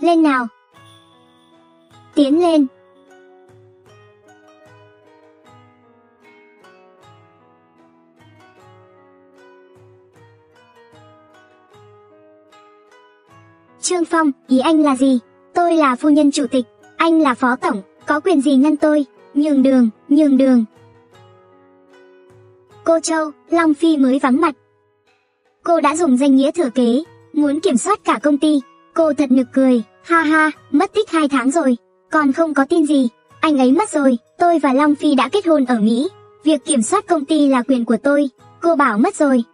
Lên nào. Tiến lên. Trương Phong, ý anh là gì? Tôi là phu nhân chủ tịch, anh là phó tổng, có quyền gì ngăn tôi? Nhường đường, nhường đường. Cô Châu, Long Phi mới vắng mặt. Cô đã dùng danh nghĩa thừa kế, muốn kiểm soát cả công ty. Cô thật nực cười. Ha ha, mất tích 2 tháng rồi, còn không có tin gì. Anh ấy mất rồi, tôi và Long Phi đã kết hôn ở Mỹ. Việc kiểm soát công ty là quyền của tôi, cô bảo mất rồi.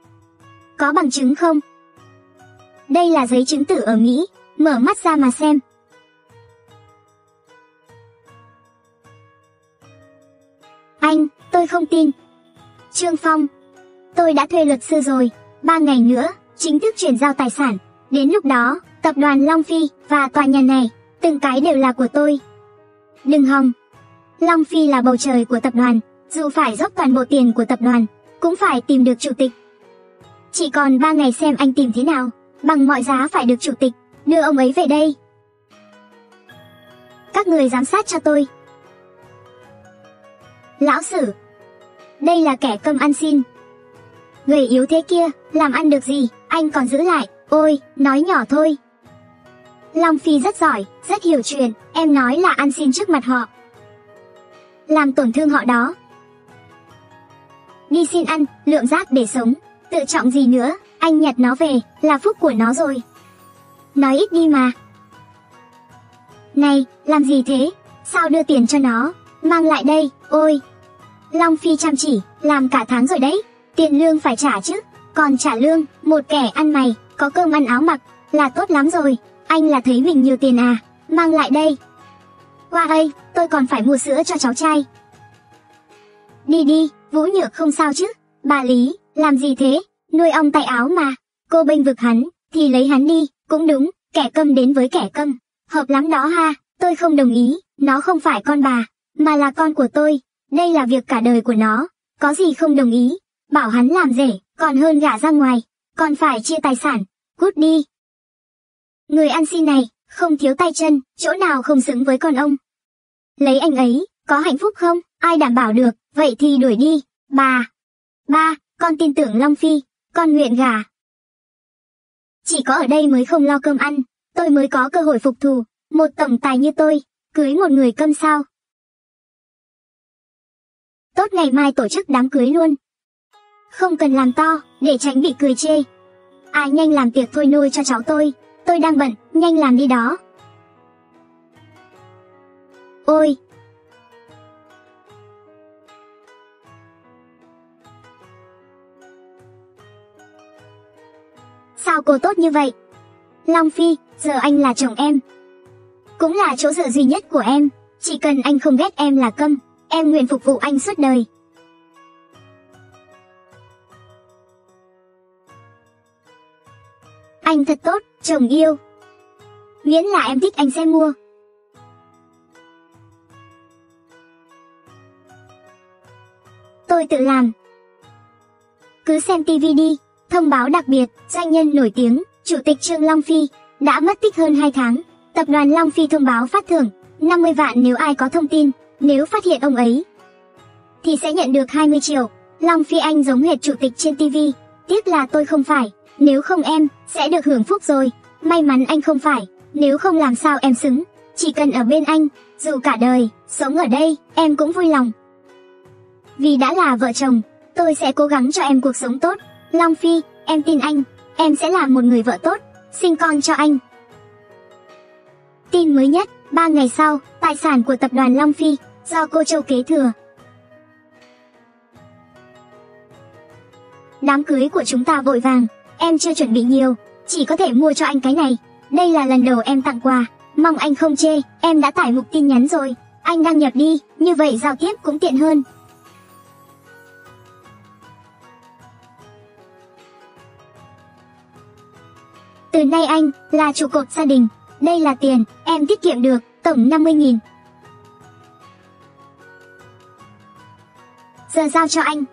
Có bằng chứng không? Đây là giấy chứng tử ở Mỹ, mở mắt ra mà xem. Anh, tôi không tin. Trương Phong, tôi đã thuê luật sư rồi, ba ngày nữa, chính thức chuyển giao tài sản, đến lúc đó, tập đoàn Long Phi và tòa nhà này, từng cái đều là của tôi. Đừng hòng. Long Phi là bầu trời của tập đoàn, dù phải dốc toàn bộ tiền của tập đoàn, cũng phải tìm được chủ tịch. Chỉ còn 3 ngày xem anh tìm thế nào, bằng mọi giá phải được chủ tịch, đưa ông ấy về đây. Các người giám sát cho tôi. Lão Sử Đây là kẻ cơm ăn xin. Người yếu thế kia, làm ăn được gì, anh còn giữ lại, ôi, nói nhỏ thôi, Long Phi rất giỏi, rất hiểu chuyện, em nói là ăn xin trước mặt họ. Làm tổn thương họ đó. Đi xin ăn, lượm rác để sống, tự trọng gì nữa, anh nhặt nó về, là phúc của nó rồi. Nói ít đi mà. Này, làm gì thế? Sao đưa tiền cho nó? Mang lại đây, ôi. Long Phi chăm chỉ, làm cả tháng rồi đấy. Tiền lương phải trả chứ. Còn trả lương, một kẻ ăn mày, có cơm ăn áo mặc, là tốt lắm rồi anh là thấy mình nhiều tiền à, mang lại đây. Qua đây, tôi còn phải mua sữa cho cháu trai. Đi đi, Vũ Nhược không sao chứ, bà Lý, làm gì thế, nuôi ong tay áo mà, cô bênh vực hắn, thì lấy hắn đi, cũng đúng, kẻ câm đến với kẻ câm, hợp lắm đó ha, tôi không đồng ý, nó không phải con bà, mà là con của tôi, đây là việc cả đời của nó, có gì không đồng ý, bảo hắn làm rể, còn hơn gả ra ngoài, còn phải chia tài sản, cút đi, Người ăn xin này, không thiếu tay chân, chỗ nào không xứng với con ông. Lấy anh ấy, có hạnh phúc không? Ai đảm bảo được, vậy thì đuổi đi, bà. Ba, con tin tưởng Long Phi, con nguyện gà. Chỉ có ở đây mới không lo cơm ăn, tôi mới có cơ hội phục thù, một tổng tài như tôi, cưới một người cơm sao. Tốt ngày mai tổ chức đám cưới luôn. Không cần làm to, để tránh bị cười chê. Ai nhanh làm tiệc thôi nuôi cho cháu tôi tôi đang bận, nhanh làm đi đó. Ôi! Sao cô tốt như vậy? Long Phi, giờ anh là chồng em. Cũng là chỗ dựa duy nhất của em, chỉ cần anh không ghét em là câm, em nguyện phục vụ anh suốt đời. Anh thật tốt, chồng yêu. Miễn là em thích anh sẽ mua. Tôi tự làm. Cứ xem TV đi, thông báo đặc biệt, doanh nhân nổi tiếng, Chủ tịch Trương Long Phi, đã mất tích hơn 2 tháng. Tập đoàn Long Phi thông báo phát thưởng 50 vạn nếu ai có thông tin, nếu phát hiện ông ấy, thì sẽ nhận được 20 triệu. Long Phi Anh giống hệt chủ tịch trên TV, tiếc là tôi không phải nếu không em sẽ được hưởng phúc rồi may mắn anh không phải nếu không làm sao em xứng chỉ cần ở bên anh dù cả đời sống ở đây em cũng vui lòng vì đã là vợ chồng tôi sẽ cố gắng cho em cuộc sống tốt long phi em tin anh em sẽ là một người vợ tốt sinh con cho anh tin mới nhất 3 ngày sau tài sản của tập đoàn long phi do cô châu kế thừa đám cưới của chúng ta vội vàng em chưa chuẩn bị nhiều, chỉ có thể mua cho anh cái này. Đây là lần đầu em tặng quà, mong anh không chê, em đã tải mục tin nhắn rồi, anh đăng nhập đi, như vậy giao tiếp cũng tiện hơn. Từ nay anh là trụ cột gia đình, đây là tiền em tiết kiệm được, tổng 50.000. Giờ giao cho anh,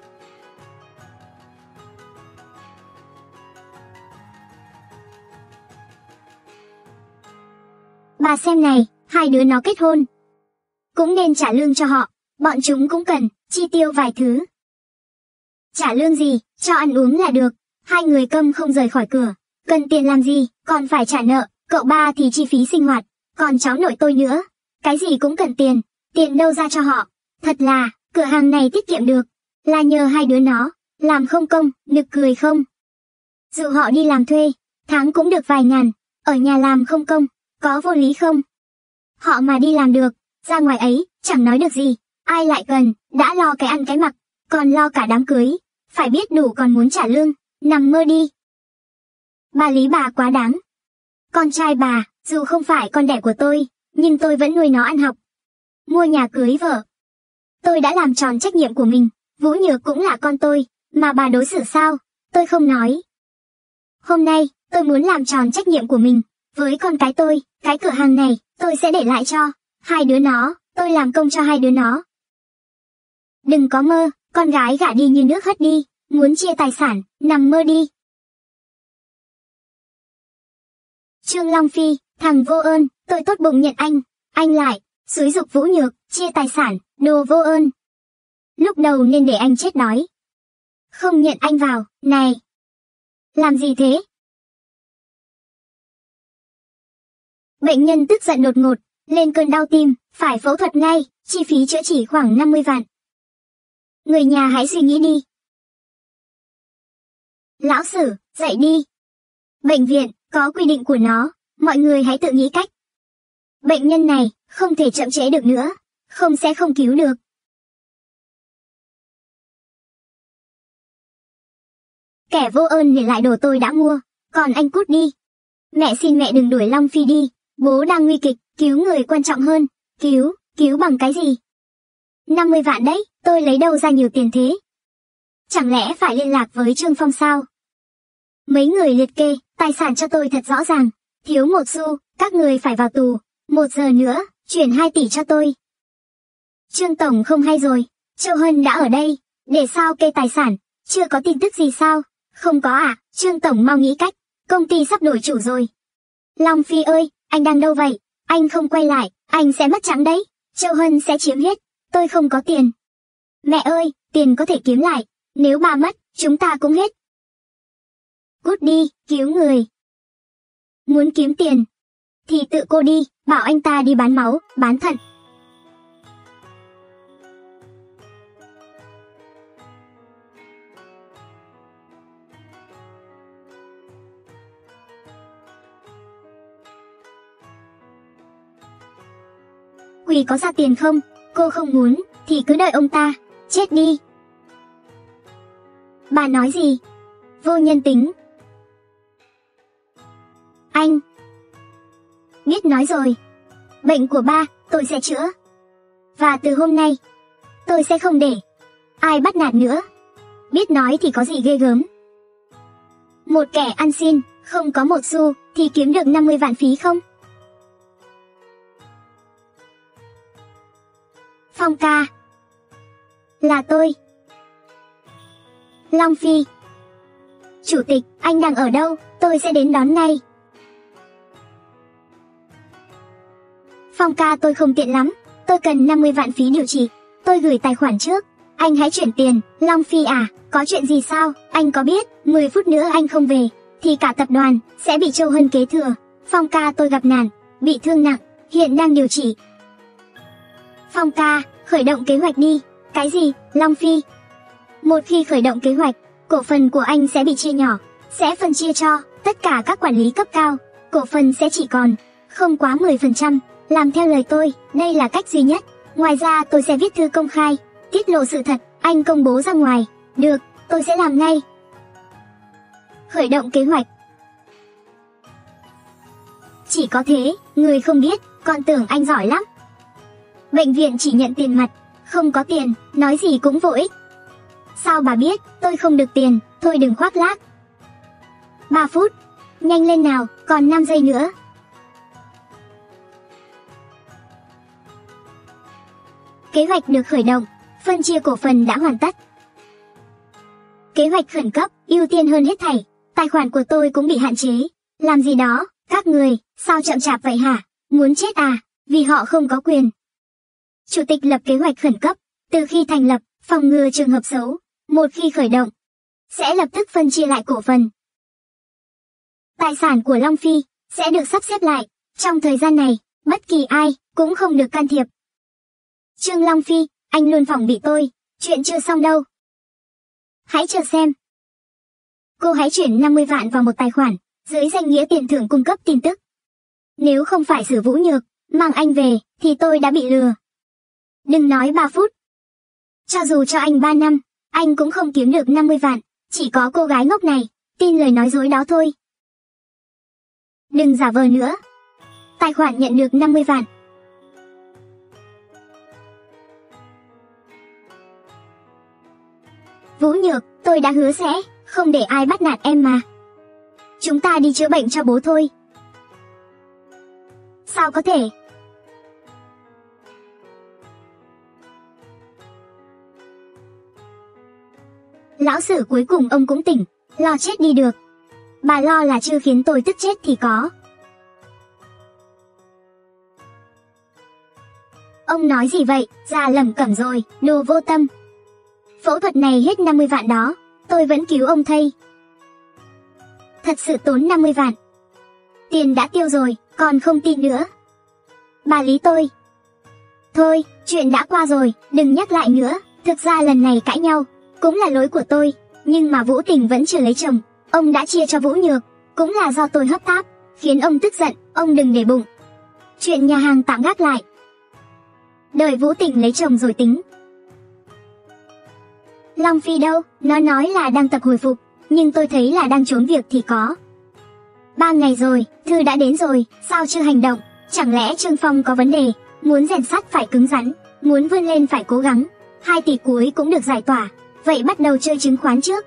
Bà xem này, hai đứa nó kết hôn. Cũng nên trả lương cho họ, bọn chúng cũng cần, chi tiêu vài thứ. Trả lương gì, cho ăn uống là được, hai người câm không rời khỏi cửa, cần tiền làm gì, còn phải trả nợ, cậu ba thì chi phí sinh hoạt, còn cháu nội tôi nữa, cái gì cũng cần tiền, tiền đâu ra cho họ, thật là, cửa hàng này tiết kiệm được, là nhờ hai đứa nó, làm không công, nực cười không. Dụ họ đi làm thuê, tháng cũng được vài ngàn, ở nhà làm không công, có vô lý không? Họ mà đi làm được, ra ngoài ấy, chẳng nói được gì, ai lại cần, đã lo cái ăn cái mặc, còn lo cả đám cưới, phải biết đủ còn muốn trả lương, nằm mơ đi. Bà Lý bà quá đáng. Con trai bà, dù không phải con đẻ của tôi, nhưng tôi vẫn nuôi nó ăn học. Mua nhà cưới vợ. Tôi đã làm tròn trách nhiệm của mình, Vũ Nhược cũng là con tôi, mà bà đối xử sao, tôi không nói. Hôm nay, tôi muốn làm tròn trách nhiệm của mình, với con cái tôi, cái cửa hàng này, tôi sẽ để lại cho hai đứa nó, tôi làm công cho hai đứa nó. Đừng có mơ, con gái gả đi như nước hất đi, muốn chia tài sản, nằm mơ đi. Trương Long Phi, thằng vô ơn, tôi tốt bụng nhận anh, anh lại, xúi dục vũ nhược, chia tài sản, đồ vô ơn. Lúc đầu nên để anh chết đói. Không nhận anh vào, này. Làm gì thế, Bệnh nhân tức giận đột ngột, lên cơn đau tim, phải phẫu thuật ngay, chi phí chữa chỉ khoảng 50 vạn. Người nhà hãy suy nghĩ đi. Lão Sử, dậy đi. Bệnh viện, có quy định của nó, mọi người hãy tự nghĩ cách. Bệnh nhân này, không thể chậm trễ được nữa, không sẽ không cứu được. Kẻ vô ơn để lại đồ tôi đã mua, còn anh cút đi. Mẹ xin mẹ đừng đuổi Long Phi đi, bố đang nguy kịch, cứu người quan trọng hơn, cứu, cứu bằng cái gì? 50 vạn đấy, tôi lấy đâu ra nhiều tiền thế? Chẳng lẽ phải liên lạc với Trương Phong sao? Mấy người liệt kê, tài sản cho tôi thật rõ ràng, thiếu một xu, các người phải vào tù, một giờ nữa, chuyển 2 tỷ cho tôi. Trương Tổng không hay rồi, Châu Hân đã ở đây, để sao kê tài sản, chưa có tin tức gì sao? Không có à, Trương Tổng mau nghĩ cách, công ty sắp đổi chủ rồi. Long Phi ơi, anh đang đâu vậy? Anh không quay lại, anh sẽ mất trắng đấy. Châu Hân sẽ chiếm hết, tôi không có tiền. Mẹ ơi, tiền có thể kiếm lại, nếu bà mất, chúng ta cũng hết. Cút đi, cứu người. Muốn kiếm tiền, thì tự cô đi, bảo anh ta đi bán máu, bán thận, Huy có ra tiền không? Cô không muốn, thì cứ đợi ông ta, chết đi. Bà nói gì? Vô nhân tính. Anh. Biết nói rồi. Bệnh của ba, tôi sẽ chữa. Và từ hôm nay, tôi sẽ không để ai bắt nạt nữa. Biết nói thì có gì ghê gớm. Một kẻ ăn xin, không có một xu, thì kiếm được 50 vạn phí không? Phong ca. Là tôi. Long Phi. Chủ tịch, anh đang ở đâu, tôi sẽ đến đón ngay. Phong ca tôi không tiện lắm, tôi cần 50 vạn phí điều trị, tôi gửi tài khoản trước. Anh hãy chuyển tiền, Long Phi à, có chuyện gì sao, anh có biết, 10 phút nữa anh không về, thì cả tập đoàn sẽ bị Châu Hân kế thừa. Phong ca tôi gặp nạn, bị thương nặng, hiện đang điều trị. Phong ca, Khởi động kế hoạch đi. Cái gì? Long Phi. Một khi khởi động kế hoạch, cổ phần của anh sẽ bị chia nhỏ, sẽ phân chia cho tất cả các quản lý cấp cao. Cổ phần sẽ chỉ còn không quá 10%. Làm theo lời tôi, đây là cách duy nhất. Ngoài ra tôi sẽ viết thư công khai, tiết lộ sự thật, anh công bố ra ngoài. Được, tôi sẽ làm ngay. Khởi động kế hoạch Chỉ có thế, người không biết, còn tưởng anh giỏi lắm bệnh viện chỉ nhận tiền mặt, không có tiền, nói gì cũng vô ích. Sao bà biết, tôi không được tiền, thôi đừng khoác lác. 3 phút, nhanh lên nào, còn 5 giây nữa. Kế hoạch được khởi động, phân chia cổ phần đã hoàn tất. Kế hoạch khẩn cấp, ưu tiên hơn hết thảy, tài khoản của tôi cũng bị hạn chế. Làm gì đó, các người, sao chậm chạp vậy hả? Muốn chết à? Vì họ không có quyền, chủ tịch lập kế hoạch khẩn cấp, từ khi thành lập, phòng ngừa trường hợp xấu, một khi khởi động, sẽ lập tức phân chia lại cổ phần. Tài sản của Long Phi sẽ được sắp xếp lại, trong thời gian này, bất kỳ ai cũng không được can thiệp. Trương Long Phi, anh luôn phòng bị tôi, chuyện chưa xong đâu. Hãy chờ xem. Cô hãy chuyển 50 vạn vào một tài khoản, dưới danh nghĩa tiền thưởng cung cấp tin tức. Nếu không phải sử vũ nhược, mang anh về, thì tôi đã bị lừa. Đừng nói 3 phút. Cho dù cho anh 3 năm, anh cũng không kiếm được 50 vạn, chỉ có cô gái ngốc này, tin lời nói dối đó thôi. Đừng giả vờ nữa. Tài khoản nhận được 50 vạn. Vũ Nhược, tôi đã hứa sẽ, không để ai bắt nạt em mà. Chúng ta đi chữa bệnh cho bố thôi. Sao có thể, lão sử cuối cùng ông cũng tỉnh, lo chết đi được. Bà lo là chưa khiến tôi tức chết thì có. Ông nói gì vậy, già lầm cẩm rồi, đồ vô tâm. Phẫu thuật này hết 50 vạn đó, tôi vẫn cứu ông thay. Thật sự tốn 50 vạn. Tiền đã tiêu rồi, còn không tin nữa. Bà lý tôi. Thôi, chuyện đã qua rồi, đừng nhắc lại nữa, thực ra lần này cãi nhau, cũng là lỗi của tôi, nhưng mà Vũ Tình vẫn chưa lấy chồng, ông đã chia cho Vũ Nhược, cũng là do tôi hấp tấp khiến ông tức giận, ông đừng để bụng. Chuyện nhà hàng tạm gác lại. Đợi Vũ Tình lấy chồng rồi tính. Long Phi đâu, nó nói là đang tập hồi phục, nhưng tôi thấy là đang trốn việc thì có. Ba ngày rồi, Thư đã đến rồi, sao chưa hành động, chẳng lẽ Trương Phong có vấn đề, muốn rèn sắt phải cứng rắn, muốn vươn lên phải cố gắng, hai tỷ cuối cũng được giải tỏa, vậy bắt đầu chơi chứng khoán trước.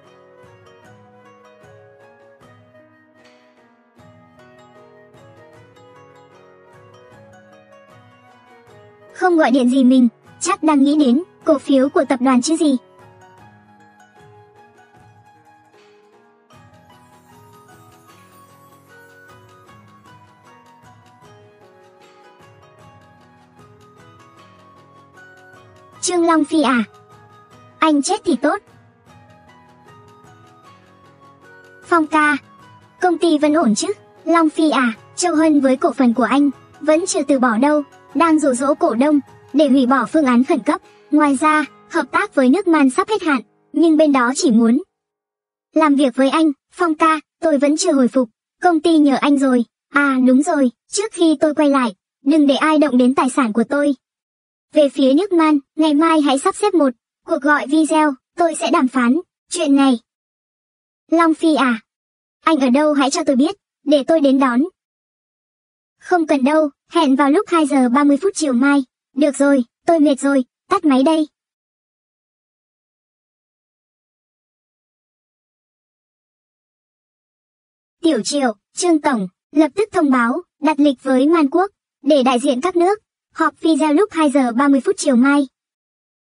Không gọi điện gì mình, chắc đang nghĩ đến cổ phiếu của tập đoàn chứ gì. Trương Long Phi à? anh chết thì tốt. Phong ca, công ty vẫn ổn chứ? Long Phi à, Châu Hân với cổ phần của anh, vẫn chưa từ bỏ đâu, đang rủ rỗ cổ đông, để hủy bỏ phương án khẩn cấp. Ngoài ra, hợp tác với nước man sắp hết hạn, nhưng bên đó chỉ muốn làm việc với anh, Phong ca, tôi vẫn chưa hồi phục, công ty nhờ anh rồi. À đúng rồi, trước khi tôi quay lại, đừng để ai động đến tài sản của tôi. Về phía nước man, ngày mai hãy sắp xếp một Cuộc gọi video, tôi sẽ đàm phán, chuyện này. Long Phi à? Anh ở đâu hãy cho tôi biết, để tôi đến đón. Không cần đâu, hẹn vào lúc 2 giờ 30 phút chiều mai. Được rồi, tôi mệt rồi, tắt máy đây. Tiểu Triệu, Trương Tổng, lập tức thông báo, đặt lịch với Man Quốc, để đại diện các nước, họp video lúc 2 giờ 30 phút chiều mai.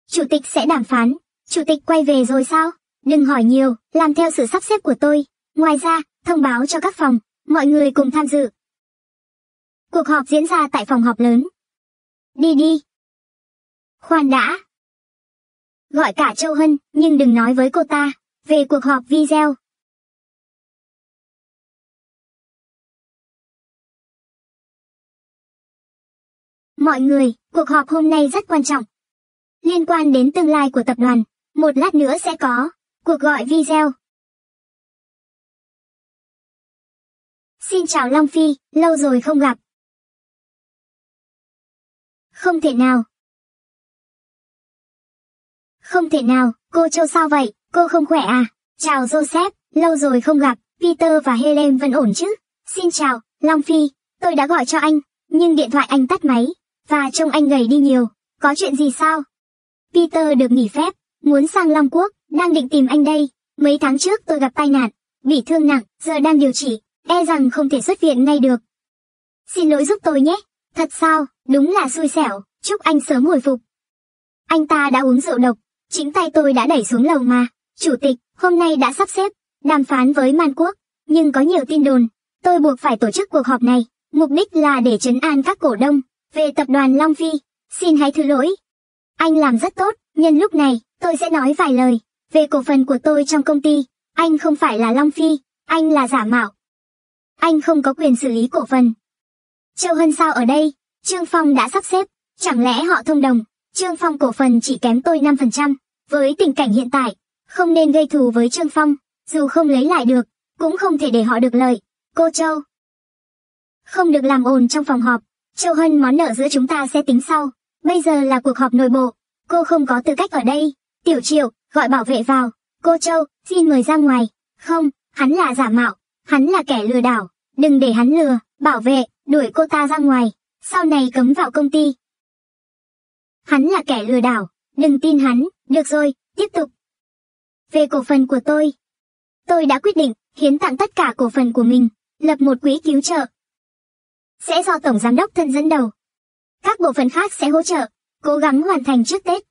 Chủ tịch sẽ đàm phán. Chủ tịch quay về rồi sao? Đừng hỏi nhiều, làm theo sự sắp xếp của tôi. Ngoài ra, thông báo cho các phòng, mọi người cùng tham dự. Cuộc họp diễn ra tại phòng họp lớn. Đi đi. Khoan đã. Gọi cả Châu Hân, nhưng đừng nói với cô ta, về cuộc họp video. Mọi người, cuộc họp hôm nay rất quan trọng, liên quan đến tương lai của tập đoàn. Một lát nữa sẽ có cuộc gọi video. Xin chào Long Phi, lâu rồi không gặp. Không thể nào. Không thể nào, cô Châu sao vậy, cô không khỏe à? Chào Joseph, lâu rồi không gặp, Peter và Helen vẫn ổn chứ? Xin chào, Long Phi, tôi đã gọi cho anh, nhưng điện thoại anh tắt máy, và trông anh gầy đi nhiều. Có chuyện gì sao? Peter được nghỉ phép, muốn sang Long Quốc, đang định tìm anh đây. Mấy tháng trước tôi gặp tai nạn, bị thương nặng, giờ đang điều trị, e rằng không thể xuất viện ngay được. Xin lỗi giúp tôi nhé, thật sao, đúng là xui xẻo, chúc anh sớm hồi phục. Anh ta đã uống rượu độc, chính tay tôi đã đẩy xuống lầu mà. Chủ tịch, hôm nay đã sắp xếp, đàm phán với Man Quốc, nhưng có nhiều tin đồn. Tôi buộc phải tổ chức cuộc họp này, mục đích là để chấn an các cổ đông về tập đoàn Long Phi. Xin hãy thứ lỗi, anh làm rất tốt, nhân lúc này, tôi sẽ nói vài lời về cổ phần của tôi trong công ty. Anh không phải là Long Phi, anh là giả mạo. Anh không có quyền xử lý cổ phần. Châu Hân sao ở đây, Trương Phong đã sắp xếp, chẳng lẽ họ thông đồng, Trương Phong cổ phần chỉ kém tôi 5%, với tình cảnh hiện tại, không nên gây thù với Trương Phong, dù không lấy lại được, cũng không thể để họ được lợi. Cô Châu. Không được làm ồn trong phòng họp, Châu Hân món nợ giữa chúng ta sẽ tính sau. Bây giờ là cuộc họp nội bộ, cô không có tư cách ở đây. Tiểu Triệu, gọi bảo vệ vào. Cô Châu, xin mời ra ngoài. Không, hắn là giả mạo, hắn là kẻ lừa đảo. Đừng để hắn lừa, bảo vệ, đuổi cô ta ra ngoài. Sau này cấm vào công ty. Hắn là kẻ lừa đảo, đừng tin hắn, được rồi, tiếp tục. Về cổ phần của tôi. Tôi đã quyết định, hiến tặng tất cả cổ phần của mình, lập một quỹ cứu trợ. Sẽ do Tổng Giám đốc thân dẫn đầu, các bộ phận khác sẽ hỗ trợ, cố gắng hoàn thành trước Tết.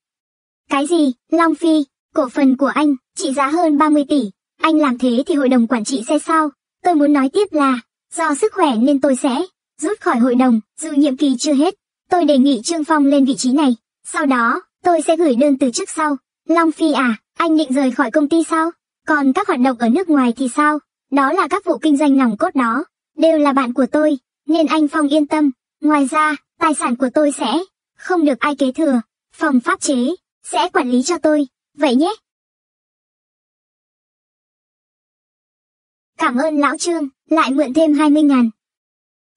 Cái gì, Long Phi, cổ phần của anh, trị giá hơn 30 tỷ, anh làm thế thì hội đồng quản trị sẽ sao? Tôi muốn nói tiếp là, do sức khỏe nên tôi sẽ rút khỏi hội đồng, dù nhiệm kỳ chưa hết. Tôi đề nghị Trương Phong lên vị trí này, sau đó, tôi sẽ gửi đơn từ chức sau. Long Phi à, anh định rời khỏi công ty sao? Còn các hoạt động ở nước ngoài thì sao? Đó là các vụ kinh doanh nòng cốt đó, đều là bạn của tôi, nên anh Phong yên tâm. Ngoài ra, Tài sản của tôi sẽ không được ai kế thừa, phòng pháp chế sẽ quản lý cho tôi, vậy nhé. Cảm ơn lão Trương, lại mượn thêm 20 ngàn.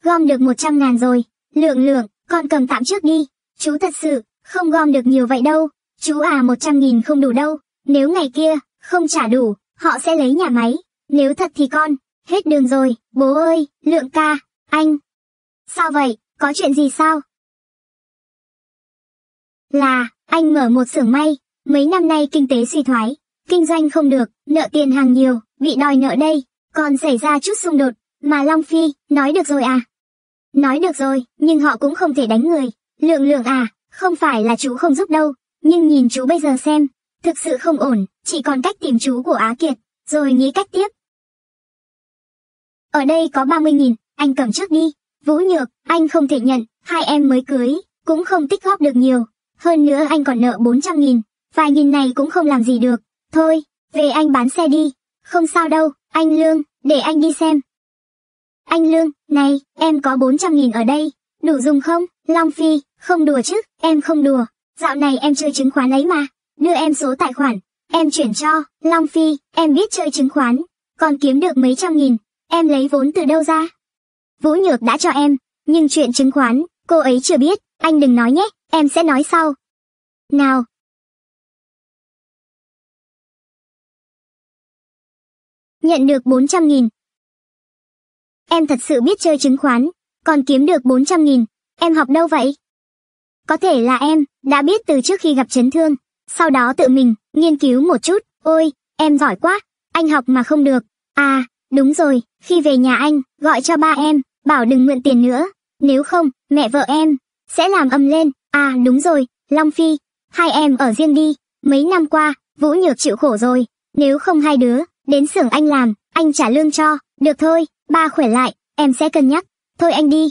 Gom được 100 ngàn rồi, lượng lượng, con cầm tạm trước đi, chú thật sự, không gom được nhiều vậy đâu, chú à 100 nghìn không đủ đâu, nếu ngày kia, không trả đủ, họ sẽ lấy nhà máy, nếu thật thì con, hết đường rồi, bố ơi, lượng ca, anh. Sao vậy, có chuyện gì sao? Là, anh mở một xưởng may, mấy năm nay kinh tế suy thoái, kinh doanh không được, nợ tiền hàng nhiều, bị đòi nợ đây, còn xảy ra chút xung đột, mà Long Phi, nói được rồi à? Nói được rồi, nhưng họ cũng không thể đánh người, lượng lượng à, không phải là chú không giúp đâu, nhưng nhìn chú bây giờ xem, thực sự không ổn, chỉ còn cách tìm chú của Á Kiệt, rồi nghĩ cách tiếp. Ở đây có 30.000, anh cầm trước đi, Vũ Nhược, anh không thể nhận, hai em mới cưới, cũng không tích góp được nhiều. Hơn nữa anh còn nợ 400 nghìn, vài nghìn này cũng không làm gì được. Thôi, về anh bán xe đi. Không sao đâu, anh Lương, để anh đi xem. Anh Lương, này, em có 400 nghìn ở đây, đủ dùng không? Long Phi, không đùa chứ, em không đùa. Dạo này em chơi chứng khoán ấy mà, đưa em số tài khoản, em chuyển cho. Long Phi, em biết chơi chứng khoán, còn kiếm được mấy trăm nghìn, em lấy vốn từ đâu ra? Vũ Nhược đã cho em, nhưng chuyện chứng khoán, cô ấy chưa biết, anh đừng nói nhé, em sẽ nói sau. Nào. Nhận được 400.000. Em thật sự biết chơi chứng khoán, còn kiếm được 400.000, em học đâu vậy? Có thể là em, đã biết từ trước khi gặp chấn thương, sau đó tự mình, nghiên cứu một chút, ôi, em giỏi quá, anh học mà không được, à, Đúng rồi, khi về nhà anh, gọi cho ba em, bảo đừng mượn tiền nữa. Nếu không, mẹ vợ em sẽ làm âm lên. À đúng rồi, Long Phi, hai em ở riêng đi. Mấy năm qua, Vũ Nhược chịu khổ rồi. Nếu không hai đứa, đến xưởng anh làm, anh trả lương cho. Được thôi, ba khỏe lại, em sẽ cân nhắc. Thôi anh đi.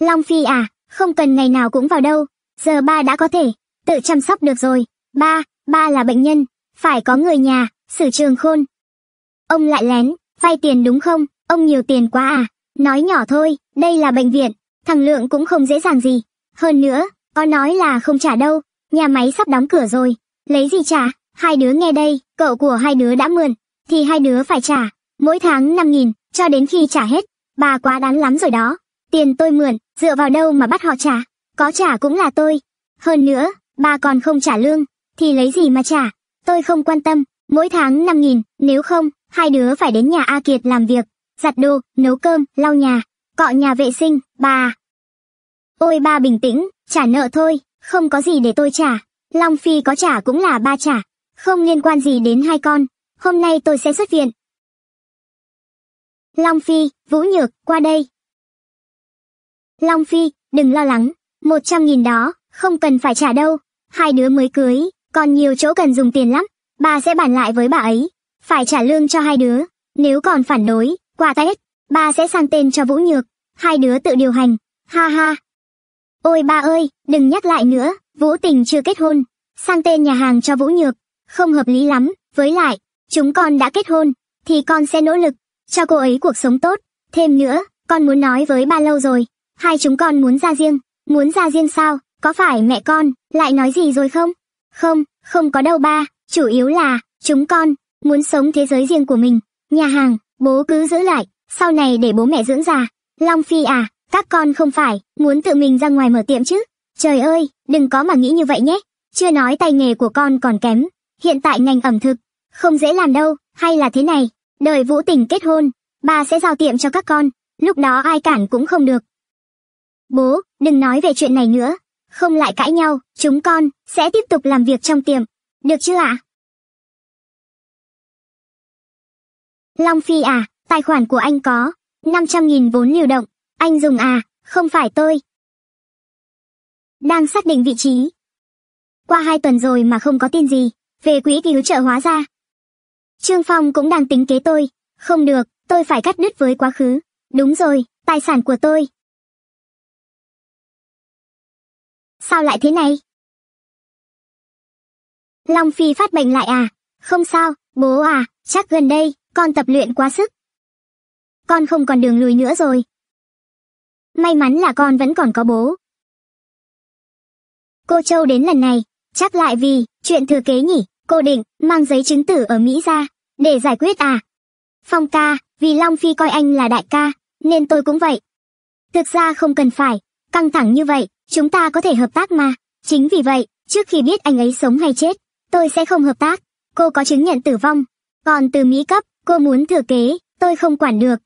Long Phi à, không cần ngày nào cũng vào đâu. Giờ ba đã có thể tự chăm sóc được rồi. Ba, ba là bệnh nhân, phải có người nhà, Sử trường khôn. Ông lại lén, vay tiền đúng không, ông nhiều tiền quá à? Nói nhỏ thôi, đây là bệnh viện, thằng Lượng cũng không dễ dàng gì. Hơn nữa, có nói là không trả đâu, nhà máy sắp đóng cửa rồi, lấy gì trả, hai đứa nghe đây, cậu của hai đứa đã mượn, thì hai đứa phải trả, mỗi tháng 5.000, cho đến khi trả hết, bà quá đáng lắm rồi đó. Tiền tôi mượn, dựa vào đâu mà bắt họ trả, có trả cũng là tôi. Hơn nữa, bà còn không trả lương, thì lấy gì mà trả, tôi không quan tâm, Mỗi tháng năm nghìn nếu không, hai đứa phải đến nhà A Kiệt làm việc, giặt đồ, nấu cơm, lau nhà, cọ nhà vệ sinh, bà. Ôi ba bình tĩnh, trả nợ thôi, không có gì để tôi trả. Long Phi có trả cũng là ba trả, không liên quan gì đến hai con. Hôm nay tôi sẽ xuất viện. Long Phi, Vũ Nhược, qua đây. Long Phi, đừng lo lắng, một trăm nghìn đó, không cần phải trả đâu. Hai đứa mới cưới, còn nhiều chỗ cần dùng tiền lắm bà sẽ bàn lại với bà ấy. Phải trả lương cho hai đứa. Nếu còn phản đối, quả tết, bà sẽ sang tên cho Vũ Nhược. Hai đứa tự điều hành. Ha ha. Ôi ba ơi, đừng nhắc lại nữa, Vũ Tình chưa kết hôn. Sang tên nhà hàng cho Vũ Nhược. Không hợp lý lắm, với lại, chúng con đã kết hôn, thì con sẽ nỗ lực, cho cô ấy cuộc sống tốt. Thêm nữa, con muốn nói với ba lâu rồi, hai chúng con muốn ra riêng. Muốn ra riêng sao, có phải mẹ con, lại nói gì rồi không? Không, không có đâu ba, chủ yếu là chúng con muốn sống thế giới riêng của mình nhà hàng bố cứ giữ lại sau này để bố mẹ dưỡng già long phi à các con không phải muốn tự mình ra ngoài mở tiệm chứ trời ơi đừng có mà nghĩ như vậy nhé chưa nói tay nghề của con còn kém hiện tại ngành ẩm thực không dễ làm đâu hay là thế này đợi vũ tình kết hôn bà sẽ giao tiệm cho các con lúc đó ai cản cũng không được bố đừng nói về chuyện này nữa không lại cãi nhau chúng con sẽ tiếp tục làm việc trong tiệm được chưa ạ? À? Long Phi à, tài khoản của anh có 500.000 vốn lưu động, anh dùng à, không phải tôi. Đang xác định vị trí. Qua hai tuần rồi mà không có tin gì, về quỹ cứu trợ hóa ra. Trương Phong cũng đang tính kế tôi, không được, tôi phải cắt đứt với quá khứ. Đúng rồi, tài sản của tôi. Sao lại thế này? Long Phi phát bệnh lại à? Không sao, bố à, chắc gần đây, con tập luyện quá sức. Con không còn đường lùi nữa rồi. May mắn là con vẫn còn có bố. Cô Châu đến lần này, chắc lại vì, chuyện thừa kế nhỉ, cô định, mang giấy chứng tử ở Mỹ ra, để giải quyết à? Phong ca, vì Long Phi coi anh là đại ca, nên tôi cũng vậy. Thực ra không cần phải, căng thẳng như vậy, chúng ta có thể hợp tác mà. Chính vì vậy, trước khi biết anh ấy sống hay chết, tôi sẽ không hợp tác cô có chứng nhận tử vong còn từ mỹ cấp cô muốn thừa kế tôi không quản được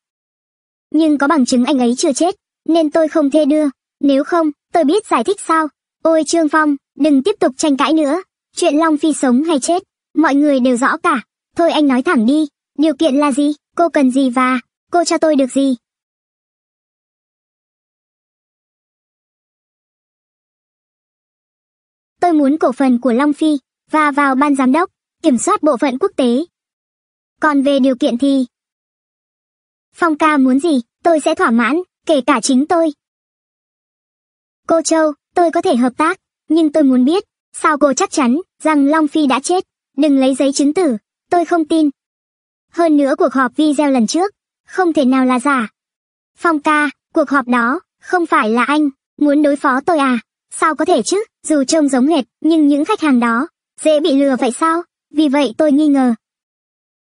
nhưng có bằng chứng anh ấy chưa chết nên tôi không thê đưa nếu không tôi biết giải thích sao ôi trương phong đừng tiếp tục tranh cãi nữa chuyện long phi sống hay chết mọi người đều rõ cả thôi anh nói thẳng đi điều kiện là gì cô cần gì và cô cho tôi được gì tôi muốn cổ phần của long phi và vào ban giám đốc, kiểm soát bộ phận quốc tế. Còn về điều kiện thì... Phong ca muốn gì, tôi sẽ thỏa mãn, kể cả chính tôi. Cô Châu, tôi có thể hợp tác, nhưng tôi muốn biết, sao cô chắc chắn rằng Long Phi đã chết, đừng lấy giấy chứng tử, tôi không tin. Hơn nữa cuộc họp video lần trước, không thể nào là giả. Phong ca, cuộc họp đó, không phải là anh, muốn đối phó tôi à, sao có thể chứ, dù trông giống hệt, nhưng những khách hàng đó, dễ bị lừa vậy sao? Vì vậy tôi nghi ngờ.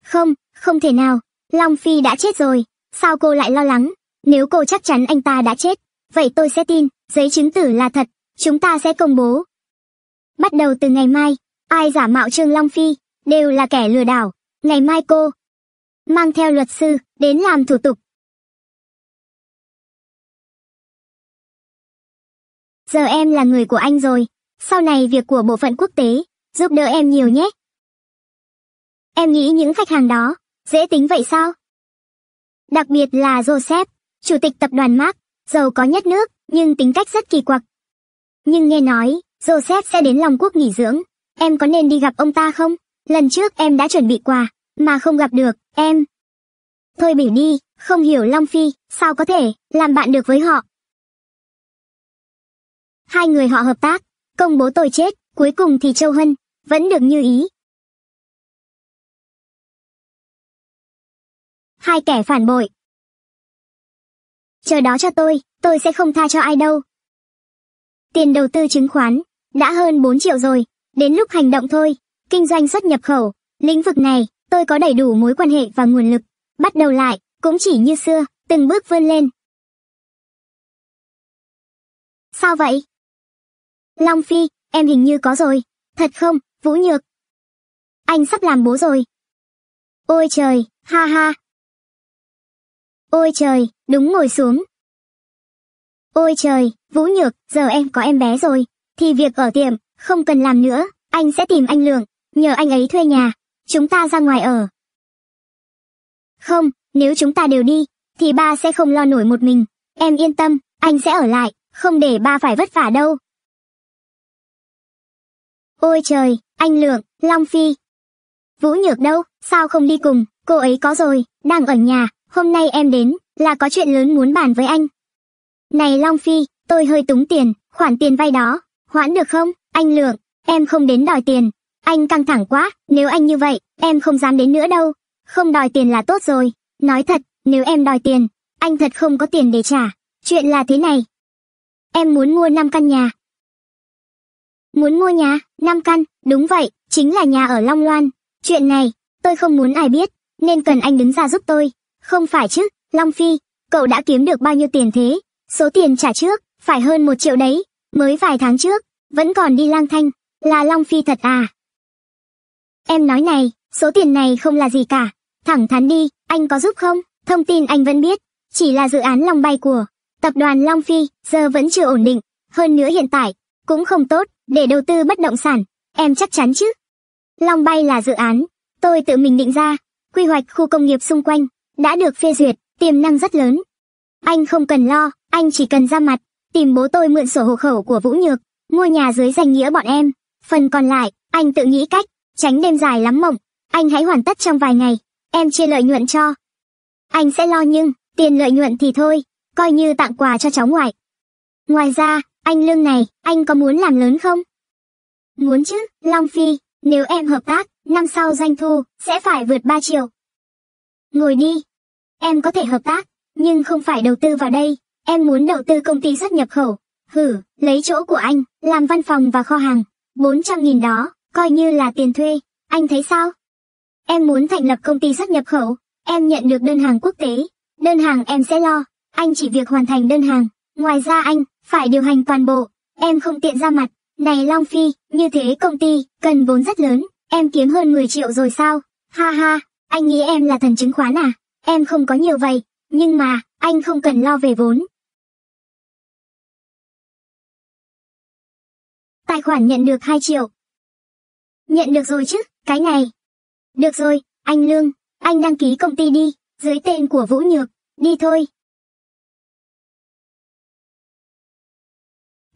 Không, không thể nào, Long Phi đã chết rồi, sao cô lại lo lắng? Nếu cô chắc chắn anh ta đã chết, vậy tôi sẽ tin, giấy chứng tử là thật, chúng ta sẽ công bố. Bắt đầu từ ngày mai, ai giả mạo Trương Long Phi, đều là kẻ lừa đảo, ngày mai cô mang theo luật sư đến làm thủ tục. Giờ em là người của anh rồi, sau này việc của bộ phận quốc tế giúp đỡ em nhiều nhé. Em nghĩ những khách hàng đó, dễ tính vậy sao? Đặc biệt là Joseph, chủ tịch tập đoàn Mark, giàu có nhất nước, nhưng tính cách rất kỳ quặc. Nhưng nghe nói, Joseph sẽ đến lòng quốc nghỉ dưỡng, em có nên đi gặp ông ta không? Lần trước em đã chuẩn bị quà, mà không gặp được, em. Thôi biểu đi, không hiểu Long Phi, sao có thể, làm bạn được với họ. Hai người họ hợp tác, công bố tôi chết, Cuối cùng thì Châu Hân, vẫn được như ý. Hai kẻ phản bội. Chờ đó cho tôi, tôi sẽ không tha cho ai đâu. Tiền đầu tư chứng khoán, đã hơn 4 triệu rồi, đến lúc hành động thôi, kinh doanh xuất nhập khẩu, lĩnh vực này, tôi có đầy đủ mối quan hệ và nguồn lực, bắt đầu lại, cũng chỉ như xưa, từng bước vươn lên. Sao vậy? Long Phi, em hình như có rồi. Thật không, Vũ Nhược? Anh sắp làm bố rồi. Ôi trời, ha ha. Ôi trời, đúng ngồi xuống. Ôi trời, Vũ Nhược, giờ em có em bé rồi. Thì việc ở tiệm, không cần làm nữa, anh sẽ tìm anh Lượng, nhờ anh ấy thuê nhà. Chúng ta ra ngoài ở. Không, nếu chúng ta đều đi, thì ba sẽ không lo nổi một mình. Em yên tâm, anh sẽ ở lại, không để ba phải vất vả đâu. Ôi trời, anh Lượng, Long Phi. Vũ Nhược đâu, sao không đi cùng, cô ấy có rồi, đang ở nhà, hôm nay em đến, là có chuyện lớn muốn bàn với anh. Này Long Phi, tôi hơi túng tiền, khoản tiền vay đó, hoãn được không, anh Lượng, em không đến đòi tiền. Anh căng thẳng quá, nếu anh như vậy, em không dám đến nữa đâu. Không đòi tiền là tốt rồi, nói thật, nếu em đòi tiền, anh thật không có tiền để trả. Chuyện là thế này. Em muốn mua 5 căn nhà, Muốn mua nhà, 5 căn, đúng vậy, chính là nhà ở Long Loan. Chuyện này, tôi không muốn ai biết, nên cần anh đứng ra giúp tôi. Không phải chứ, Long Phi, cậu đã kiếm được bao nhiêu tiền thế? Số tiền trả trước, phải hơn một triệu đấy, mới vài tháng trước, vẫn còn đi lang thanh, là Long Phi thật à? Em nói này, số tiền này không là gì cả, thẳng thắn đi, anh có giúp không? Thông tin anh vẫn biết, chỉ là dự án Long Bay của tập đoàn Long Phi, giờ vẫn chưa ổn định, hơn nữa hiện tại, cũng không tốt, để đầu tư bất động sản, em chắc chắn chứ? Long Bay là dự án, tôi tự mình định ra, quy hoạch khu công nghiệp xung quanh, đã được phê duyệt, tiềm năng rất lớn. Anh không cần lo, anh chỉ cần ra mặt, tìm bố tôi mượn sổ hộ khẩu của Vũ Nhược, mua nhà dưới danh nghĩa bọn em. Phần còn lại, anh tự nghĩ cách, tránh đêm dài lắm mộng, anh hãy hoàn tất trong vài ngày, em chia lợi nhuận cho. Anh sẽ lo nhưng, tiền lợi nhuận thì thôi, coi như tặng quà cho cháu ngoại. Ngoài ra, anh lương này, anh có muốn làm lớn không? Muốn chứ, Long Phi, nếu em hợp tác, năm sau doanh thu, sẽ phải vượt 3 triệu. Ngồi đi. Em có thể hợp tác, nhưng không phải đầu tư vào đây, em muốn đầu tư công ty xuất nhập khẩu. Hử, lấy chỗ của anh, làm văn phòng và kho hàng, 400.000 đó, coi như là tiền thuê, anh thấy sao? Em muốn thành lập công ty xuất nhập khẩu, em nhận được đơn hàng quốc tế, đơn hàng em sẽ lo, anh chỉ việc hoàn thành đơn hàng, Ngoài ra anh, phải điều hành toàn bộ, em không tiện ra mặt. Này Long Phi, như thế công ty, cần vốn rất lớn, em kiếm hơn 10 triệu rồi sao? Ha ha, anh nghĩ em là thần chứng khoán à? Em không có nhiều vậy, nhưng mà, anh không cần lo về vốn. Tài khoản nhận được 2 triệu. Nhận được rồi chứ, cái này. Được rồi, anh Lương, anh đăng ký công ty đi, dưới tên của Vũ Nhược, đi thôi.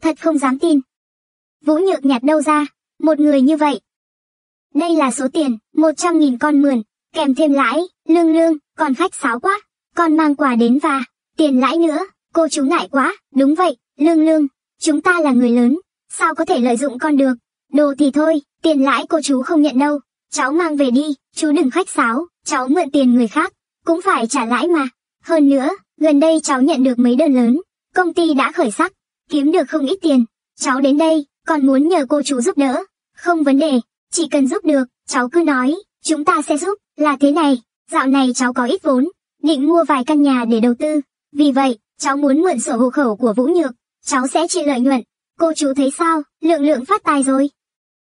Thật không dám tin. Vũ nhược nhạt đâu ra, một người như vậy. Đây là số tiền, 100.000 con mượn kèm thêm lãi, lương lương, còn khách sáo quá, còn mang quà đến và, tiền lãi nữa, cô chú ngại quá, đúng vậy, lương lương, chúng ta là người lớn, sao có thể lợi dụng con được, đồ thì thôi, tiền lãi cô chú không nhận đâu, cháu mang về đi, chú đừng khách sáo, cháu mượn tiền người khác, cũng phải trả lãi mà. Hơn nữa, gần đây cháu nhận được mấy đơn lớn, công ty đã khởi sắc, kiếm được không ít tiền. Cháu đến đây, còn muốn nhờ cô chú giúp đỡ. Không vấn đề, chỉ cần giúp được, cháu cứ nói, chúng ta sẽ giúp. Là thế này, dạo này cháu có ít vốn, định mua vài căn nhà để đầu tư. Vì vậy, cháu muốn mượn sổ hộ khẩu của Vũ Nhược, cháu sẽ chia lợi nhuận. Cô chú thấy sao, lượng lượng phát tài rồi.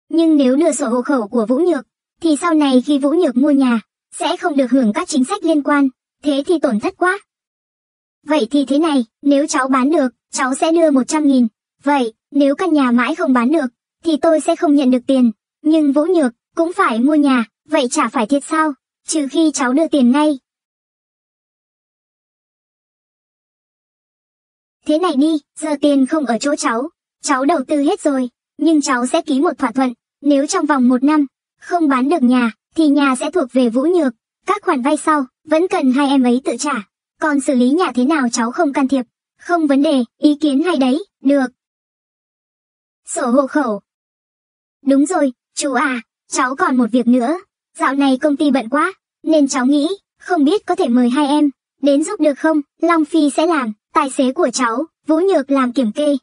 Nhưng nếu lừa sổ hộ khẩu của Vũ Nhược, thì sau này khi Vũ Nhược mua nhà, sẽ không được hưởng các chính sách liên quan, thế thì tổn thất quá. Vậy thì thế này, nếu cháu bán được, cháu sẽ đưa 100.000. Vậy, nếu căn nhà mãi không bán được, thì tôi sẽ không nhận được tiền. Nhưng Vũ Nhược, cũng phải mua nhà, vậy chả phải thiệt sao, trừ khi cháu đưa tiền ngay. Thế này đi, giờ tiền không ở chỗ cháu, cháu đầu tư hết rồi, nhưng cháu sẽ ký một thỏa thuận, nếu trong vòng một năm, không bán được nhà, thì nhà sẽ thuộc về Vũ Nhược, các khoản vay sau, vẫn cần hai em ấy tự trả, còn xử lý nhà thế nào cháu không can thiệp. Không vấn đề, ý kiến hay đấy, được. Sổ hộ khẩu. Đúng rồi, chú à, cháu còn một việc nữa. Dạo này công ty bận quá, nên cháu nghĩ, không biết có thể mời hai em, đến giúp được không? Long Phi sẽ làm, tài xế của cháu, Vũ Nhược làm kiểm kê.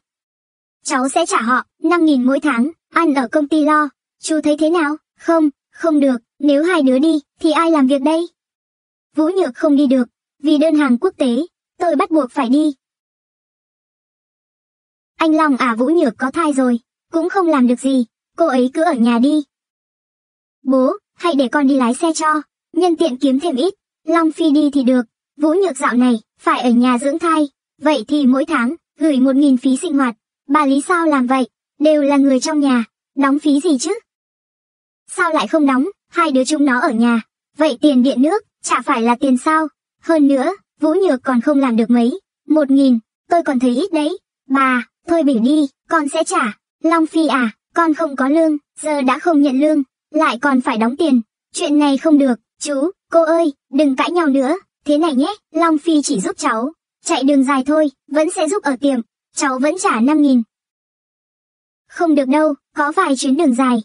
Cháu sẽ trả họ, 5.000 mỗi tháng, ăn ở công ty lo. Chú thấy thế nào? Không, không được, nếu hai đứa đi, thì ai làm việc đây? Vũ Nhược không đi được, vì đơn hàng quốc tế, tôi bắt buộc phải đi, anh Long à Vũ Nhược có thai rồi, cũng không làm được gì, cô ấy cứ ở nhà đi. Bố, hãy để con đi lái xe cho, nhân tiện kiếm thêm ít, Long Phi đi thì được, Vũ Nhược dạo này, phải ở nhà dưỡng thai, vậy thì mỗi tháng, gửi một nghìn phí sinh hoạt, bà Lý sao làm vậy, đều là người trong nhà, đóng phí gì chứ? Sao lại không đóng, hai đứa chúng nó ở nhà, vậy tiền điện nước, chả phải là tiền sao, hơn nữa, Vũ Nhược còn không làm được mấy, một nghìn, tôi còn thấy ít đấy, bà, Thôi bình đi, con sẽ trả. Long Phi à, con không có lương, giờ đã không nhận lương, lại còn phải đóng tiền. Chuyện này không được, chú, cô ơi, đừng cãi nhau nữa. Thế này nhé, Long Phi chỉ giúp cháu. Chạy đường dài thôi, vẫn sẽ giúp ở tiệm. Cháu vẫn trả 5.000. Không được đâu, có vài chuyến đường dài.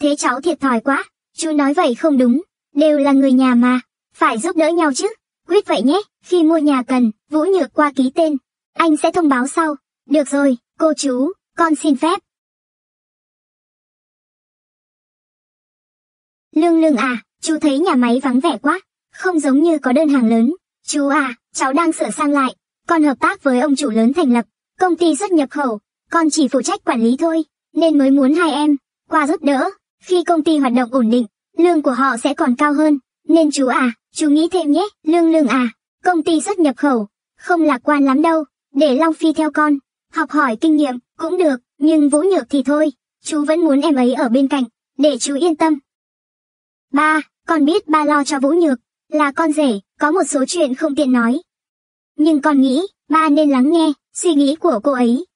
Thế cháu thiệt thòi quá, chú nói vậy không đúng. Đều là người nhà mà, phải giúp đỡ nhau chứ. Quyết vậy nhé, khi mua nhà cần, Vũ Nhược qua ký tên. Anh sẽ thông báo sau. Được rồi, cô chú, con xin phép. Lương lương à, chú thấy nhà máy vắng vẻ quá, không giống như có đơn hàng lớn. Chú à, cháu đang sửa sang lại, con hợp tác với ông chủ lớn thành lập, công ty xuất nhập khẩu, con chỉ phụ trách quản lý thôi, nên mới muốn hai em, qua giúp đỡ. Khi công ty hoạt động ổn định, lương của họ sẽ còn cao hơn, nên chú à, chú nghĩ thêm nhé, lương lương à, công ty xuất nhập khẩu, không lạc quan lắm đâu, để Long Phi theo con học hỏi kinh nghiệm, cũng được, nhưng Vũ Nhược thì thôi, chú vẫn muốn em ấy ở bên cạnh, để chú yên tâm. Ba, con biết ba lo cho Vũ Nhược, là con rể, có một số chuyện không tiện nói. Nhưng con nghĩ, ba nên lắng nghe, suy nghĩ của cô ấy.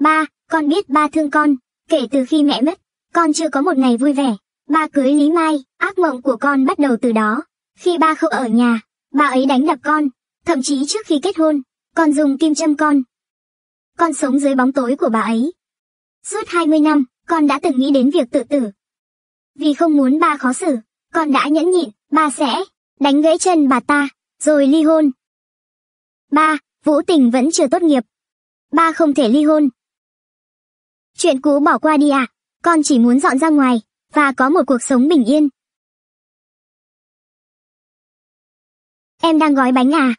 Ba, con biết ba thương con, kể từ khi mẹ mất, con chưa có một ngày vui vẻ. Ba cưới Lý Mai, ác mộng của con bắt đầu từ đó. Khi ba không ở nhà, bà ấy đánh đập con, thậm chí trước khi kết hôn, còn dùng kim châm con, con sống dưới bóng tối của bà ấy. Suốt 20 năm, con đã từng nghĩ đến việc tự tử. Vì không muốn ba khó xử, con đã nhẫn nhịn, ba sẽ đánh gãy chân bà ta, rồi ly hôn. Ba, Vũ Tình vẫn chưa tốt nghiệp. Ba không thể ly hôn. Chuyện cũ bỏ qua đi ạ, à, con chỉ muốn dọn ra ngoài, và có một cuộc sống bình yên. Em đang gói bánh à?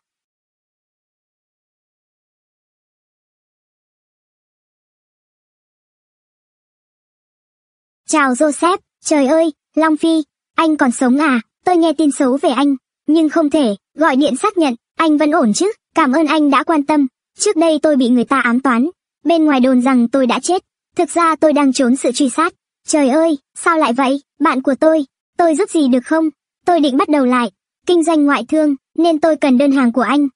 Chào Joseph, trời ơi, Long Phi, anh còn sống à, tôi nghe tin xấu về anh, nhưng không thể, gọi điện xác nhận, anh vẫn ổn chứ, cảm ơn anh đã quan tâm. Trước đây tôi bị người ta ám toán, bên ngoài đồn rằng tôi đã chết, thực ra tôi đang trốn sự truy sát. Trời ơi, sao lại vậy, bạn của tôi, tôi giúp gì được không? Tôi định bắt đầu lại, kinh doanh ngoại thương, nên tôi cần đơn hàng của anh.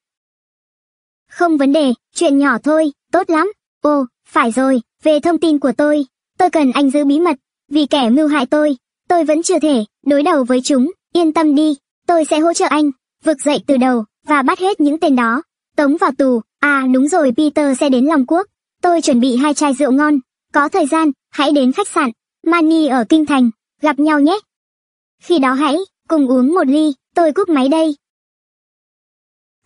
Không vấn đề, chuyện nhỏ thôi, tốt lắm. Ồ, phải rồi, về thông tin của tôi, tôi cần anh giữ bí mật, vì kẻ mưu hại tôi tôi vẫn chưa thể đối đầu với chúng yên tâm đi tôi sẽ hỗ trợ anh vực dậy từ đầu và bắt hết những tên đó tống vào tù à đúng rồi peter sẽ đến long quốc tôi chuẩn bị hai chai rượu ngon có thời gian hãy đến khách sạn mani ở kinh thành gặp nhau nhé khi đó hãy cùng uống một ly tôi cúp máy đây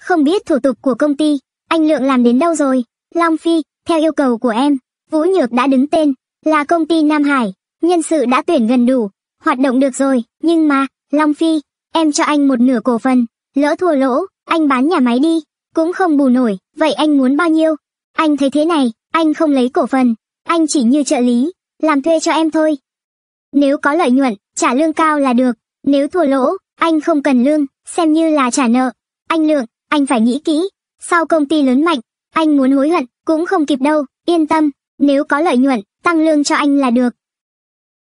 không biết thủ tục của công ty anh lượng làm đến đâu rồi long phi theo yêu cầu của em vũ nhược đã đứng tên là công ty nam hải nhân sự đã tuyển gần đủ, hoạt động được rồi, nhưng mà, Long Phi, em cho anh một nửa cổ phần, lỡ thua lỗ, anh bán nhà máy đi, cũng không bù nổi, vậy anh muốn bao nhiêu? Anh thấy thế này, anh không lấy cổ phần, anh chỉ như trợ lý, làm thuê cho em thôi. Nếu có lợi nhuận, trả lương cao là được, nếu thua lỗ, anh không cần lương, xem như là trả nợ. Anh Lượng, anh phải nghĩ kỹ, sau công ty lớn mạnh, anh muốn hối hận, cũng không kịp đâu, yên tâm, nếu có lợi nhuận, tăng lương cho anh là được.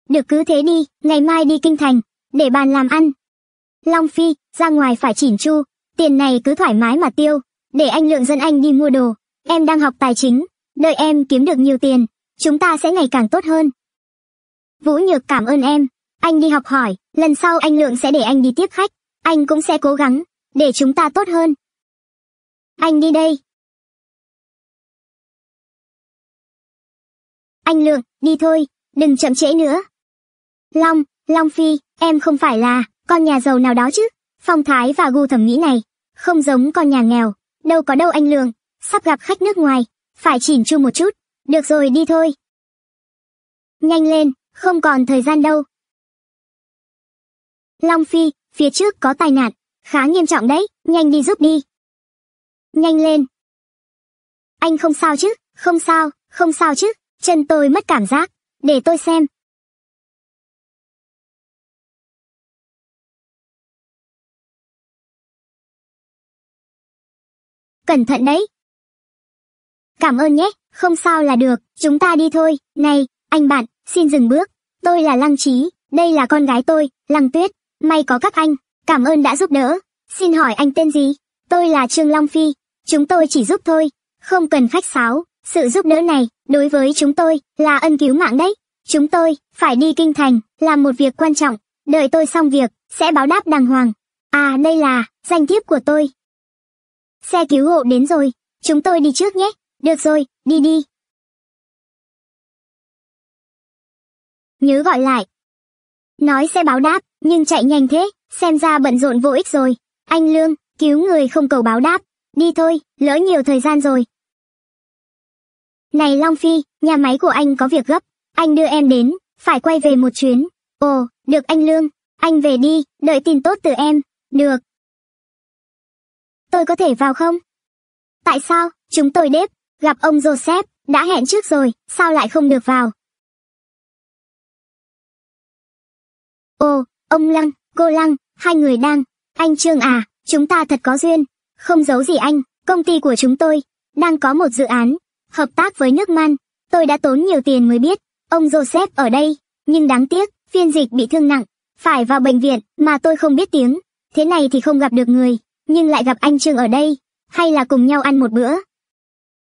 Được cứ thế đi, ngày mai đi kinh thành, để bàn làm ăn. Long Phi, ra ngoài phải chỉn chu, tiền này cứ thoải mái mà tiêu, để anh lượng dân anh đi mua đồ. Em đang học tài chính, đợi em kiếm được nhiều tiền, chúng ta sẽ ngày càng tốt hơn. Vũ Nhược cảm ơn em, anh đi học hỏi, lần sau anh lượng sẽ để anh đi tiếp khách, anh cũng sẽ cố gắng, để chúng ta tốt hơn. Anh đi đây. Anh lượng, đi thôi, đừng chậm trễ nữa. Long, Long Phi, em không phải là con nhà giàu nào đó chứ? Phong thái và gu thẩm mỹ này, không giống con nhà nghèo, đâu có đâu anh Lường, sắp gặp khách nước ngoài, phải chỉnh chu một chút, được rồi đi thôi. Nhanh lên, không còn thời gian đâu. Long Phi, phía trước có tai nạn, khá nghiêm trọng đấy, nhanh đi giúp đi. Nhanh lên. Anh không sao chứ, không sao, không sao chứ, chân tôi mất cảm giác, để tôi xem, Cẩn thận đấy. Cảm ơn nhé, không sao là được, chúng ta đi thôi. Này, anh bạn, xin dừng bước. Tôi là Lăng Trí, đây là con gái tôi, Lăng Tuyết. May có các anh, cảm ơn đã giúp đỡ. Xin hỏi anh tên gì? Tôi là Trương Long Phi, chúng tôi chỉ giúp thôi, không cần khách sáo. Sự giúp đỡ này, đối với chúng tôi, là ân cứu mạng đấy. Chúng tôi, phải đi kinh thành, làm một việc quan trọng. Đợi tôi xong việc, sẽ báo đáp đàng hoàng. À đây là, danh thiếp của tôi, xe cứu hộ đến rồi chúng tôi đi trước nhé được rồi đi đi nhớ gọi lại nói sẽ báo đáp nhưng chạy nhanh thế xem ra bận rộn vô ích rồi anh lương cứu người không cầu báo đáp đi thôi lỡ nhiều thời gian rồi này long phi nhà máy của anh có việc gấp anh đưa em đến phải quay về một chuyến ồ được anh lương anh về đi đợi tin tốt từ em được tôi có thể vào không? Tại sao? Chúng tôi đếp, gặp ông Joseph, đã hẹn trước rồi, sao lại không được vào? Ồ, ông Lăng, cô Lăng, hai người đang, anh Trương à, chúng ta thật có duyên. Không giấu gì anh, công ty của chúng tôi, đang có một dự án, hợp tác với nước man. Tôi đã tốn nhiều tiền mới biết, ông Joseph ở đây, nhưng đáng tiếc, phiên dịch bị thương nặng, phải vào bệnh viện, mà tôi không biết tiếng. Thế này thì không gặp được người nhưng lại gặp anh Trương ở đây, hay là cùng nhau ăn một bữa.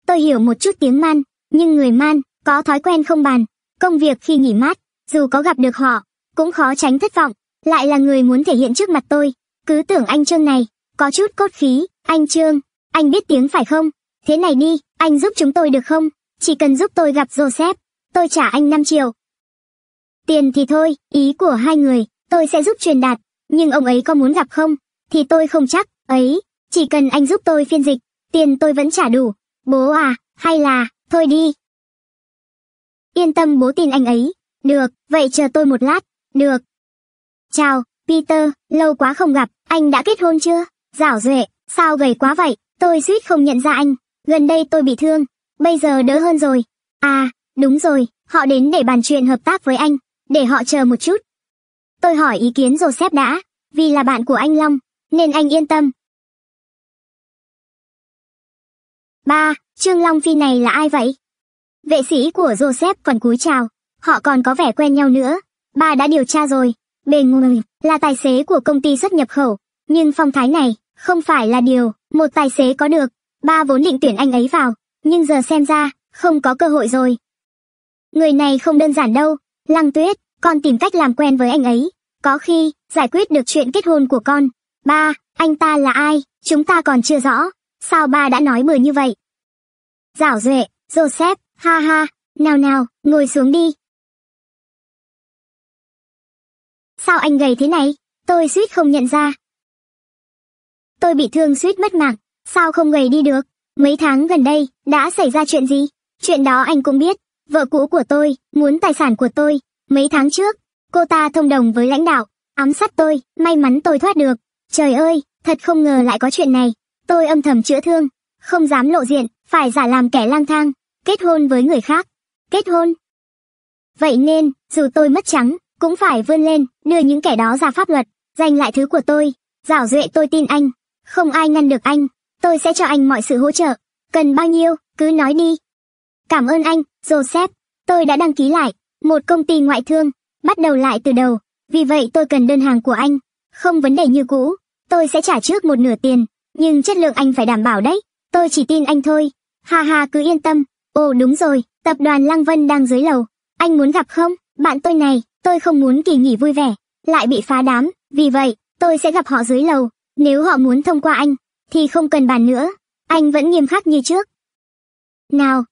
Tôi hiểu một chút tiếng man, nhưng người man, có thói quen không bàn, công việc khi nghỉ mát, dù có gặp được họ, cũng khó tránh thất vọng, lại là người muốn thể hiện trước mặt tôi, cứ tưởng anh Trương này, có chút cốt khí, anh Trương, anh biết tiếng phải không? Thế này đi, anh giúp chúng tôi được không? Chỉ cần giúp tôi gặp Joseph, tôi trả anh 5 triệu. Tiền thì thôi, ý của hai người, tôi sẽ giúp truyền đạt, nhưng ông ấy có muốn gặp không, thì tôi không chắc ấy chỉ cần anh giúp tôi phiên dịch tiền tôi vẫn trả đủ bố à hay là thôi đi yên tâm bố tin anh ấy được vậy chờ tôi một lát được chào peter lâu quá không gặp anh đã kết hôn chưa rảo duệ sao gầy quá vậy tôi suýt không nhận ra anh gần đây tôi bị thương bây giờ đỡ hơn rồi à đúng rồi họ đến để bàn chuyện hợp tác với anh để họ chờ một chút tôi hỏi ý kiến joseph đã vì là bạn của anh long nên anh yên tâm. 3. Trương Long Phi này là ai vậy? Vệ sĩ của Joseph còn cúi chào, họ còn có vẻ quen nhau nữa. Ba đã điều tra rồi, bề ngoài là tài xế của công ty xuất nhập khẩu, nhưng phong thái này không phải là điều một tài xế có được. Ba vốn định tuyển anh ấy vào, nhưng giờ xem ra không có cơ hội rồi. Người này không đơn giản đâu, Lăng Tuyết, con tìm cách làm quen với anh ấy, có khi giải quyết được chuyện kết hôn của con. Ba, anh ta là ai, chúng ta còn chưa rõ, sao ba đã nói bừa như vậy? Giảo Duệ, Joseph, ha ha, nào nào, ngồi xuống đi. Sao anh gầy thế này, tôi suýt không nhận ra. Tôi bị thương suýt mất mạng, sao không gầy đi được? Mấy tháng gần đây, đã xảy ra chuyện gì? Chuyện đó anh cũng biết, vợ cũ của tôi, muốn tài sản của tôi. Mấy tháng trước, cô ta thông đồng với lãnh đạo, ám sát tôi, may mắn tôi thoát được. Trời ơi, thật không ngờ lại có chuyện này. Tôi âm thầm chữa thương, không dám lộ diện, phải giả làm kẻ lang thang, kết hôn với người khác. Kết hôn. Vậy nên, dù tôi mất trắng, cũng phải vươn lên, đưa những kẻ đó ra pháp luật, giành lại thứ của tôi. Giảo duệ tôi tin anh, không ai ngăn được anh, tôi sẽ cho anh mọi sự hỗ trợ. Cần bao nhiêu, cứ nói đi. Cảm ơn anh, Joseph. Tôi đã đăng ký lại, một công ty ngoại thương, bắt đầu lại từ đầu, vì vậy tôi cần đơn hàng của anh không vấn đề như cũ tôi sẽ trả trước một nửa tiền nhưng chất lượng anh phải đảm bảo đấy tôi chỉ tin anh thôi ha ha cứ yên tâm ồ đúng rồi tập đoàn lăng vân đang dưới lầu anh muốn gặp không bạn tôi này tôi không muốn kỳ nghỉ vui vẻ lại bị phá đám vì vậy tôi sẽ gặp họ dưới lầu nếu họ muốn thông qua anh thì không cần bàn nữa anh vẫn nghiêm khắc như trước nào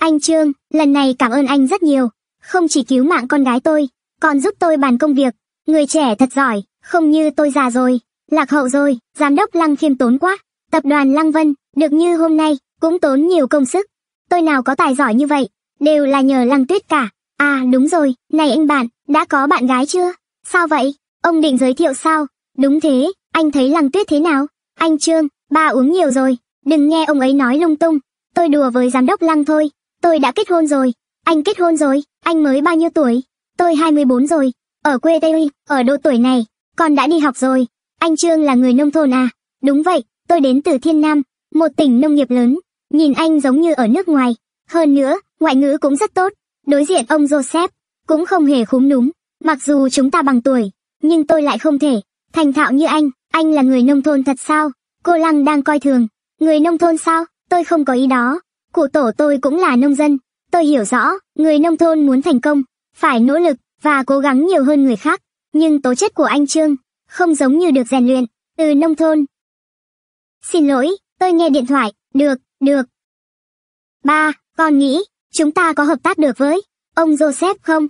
anh trương lần này cảm ơn anh rất nhiều không chỉ cứu mạng con gái tôi còn giúp tôi bàn công việc Người trẻ thật giỏi, không như tôi già rồi, lạc hậu rồi, giám đốc Lăng khiêm tốn quá. Tập đoàn Lăng Vân, được như hôm nay, cũng tốn nhiều công sức. Tôi nào có tài giỏi như vậy, đều là nhờ Lăng Tuyết cả. À đúng rồi, này anh bạn, đã có bạn gái chưa? Sao vậy? Ông định giới thiệu sao? Đúng thế, anh thấy Lăng Tuyết thế nào? Anh Trương, ba uống nhiều rồi, đừng nghe ông ấy nói lung tung. Tôi đùa với giám đốc Lăng thôi, tôi đã kết hôn rồi. Anh kết hôn rồi, anh mới bao nhiêu tuổi? Tôi 24 rồi, ở quê Tây Uy, ở độ tuổi này, con đã đi học rồi. Anh Trương là người nông thôn à? Đúng vậy, tôi đến từ Thiên Nam, một tỉnh nông nghiệp lớn. Nhìn anh giống như ở nước ngoài. Hơn nữa, ngoại ngữ cũng rất tốt. Đối diện ông Joseph, cũng không hề khúm núm. Mặc dù chúng ta bằng tuổi, nhưng tôi lại không thể. Thành thạo như anh, anh là người nông thôn thật sao? Cô Lăng đang coi thường. Người nông thôn sao? Tôi không có ý đó. Cụ tổ tôi cũng là nông dân. Tôi hiểu rõ, người nông thôn muốn thành công, phải nỗ lực, và cố gắng nhiều hơn người khác, nhưng tố chất của anh Trương không giống như được rèn luyện từ nông thôn. Xin lỗi, tôi nghe điện thoại, được, được. Ba, con nghĩ, chúng ta có hợp tác được với ông Joseph không?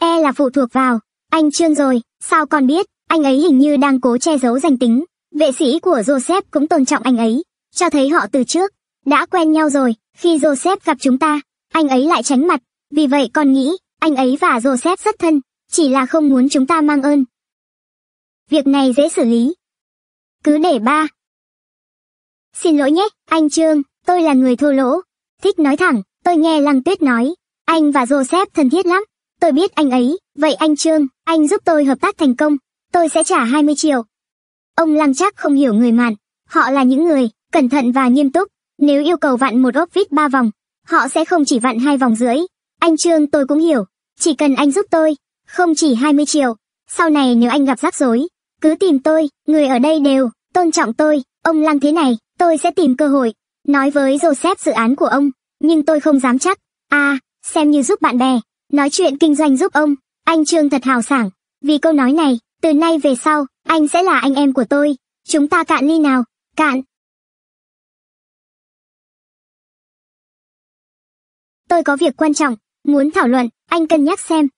E là phụ thuộc vào, anh Trương rồi, sao con biết, anh ấy hình như đang cố che giấu danh tính. Vệ sĩ của Joseph cũng tôn trọng anh ấy, cho thấy họ từ trước, đã quen nhau rồi, khi Joseph gặp chúng ta, anh ấy lại tránh mặt, vì vậy con nghĩ, anh ấy và Joseph rất thân, chỉ là không muốn chúng ta mang ơn. Việc này dễ xử lý. Cứ để ba. Xin lỗi nhé, anh Trương, tôi là người thô lỗ. Thích nói thẳng, tôi nghe Lăng Tuyết nói. Anh và Joseph thân thiết lắm. Tôi biết anh ấy, vậy anh Trương, anh giúp tôi hợp tác thành công. Tôi sẽ trả 20 triệu. Ông Lăng chắc không hiểu người mạn. Họ là những người, cẩn thận và nghiêm túc. Nếu yêu cầu vặn một ốp vít ba vòng, họ sẽ không chỉ vặn hai vòng rưỡi. Anh Trương tôi cũng hiểu, chỉ cần anh giúp tôi, không chỉ 20 triệu, sau này nếu anh gặp rắc rối, cứ tìm tôi, người ở đây đều, tôn trọng tôi, ông lăng thế này, tôi sẽ tìm cơ hội. Nói với Joseph dự án của ông, nhưng tôi không dám chắc. À, xem như giúp bạn bè, nói chuyện kinh doanh giúp ông, anh Trương thật hào sảng. Vì câu nói này, từ nay về sau, anh sẽ là anh em của tôi. Chúng ta cạn ly nào, cạn. Tôi có việc quan trọng, Muốn thảo luận, anh cân nhắc xem.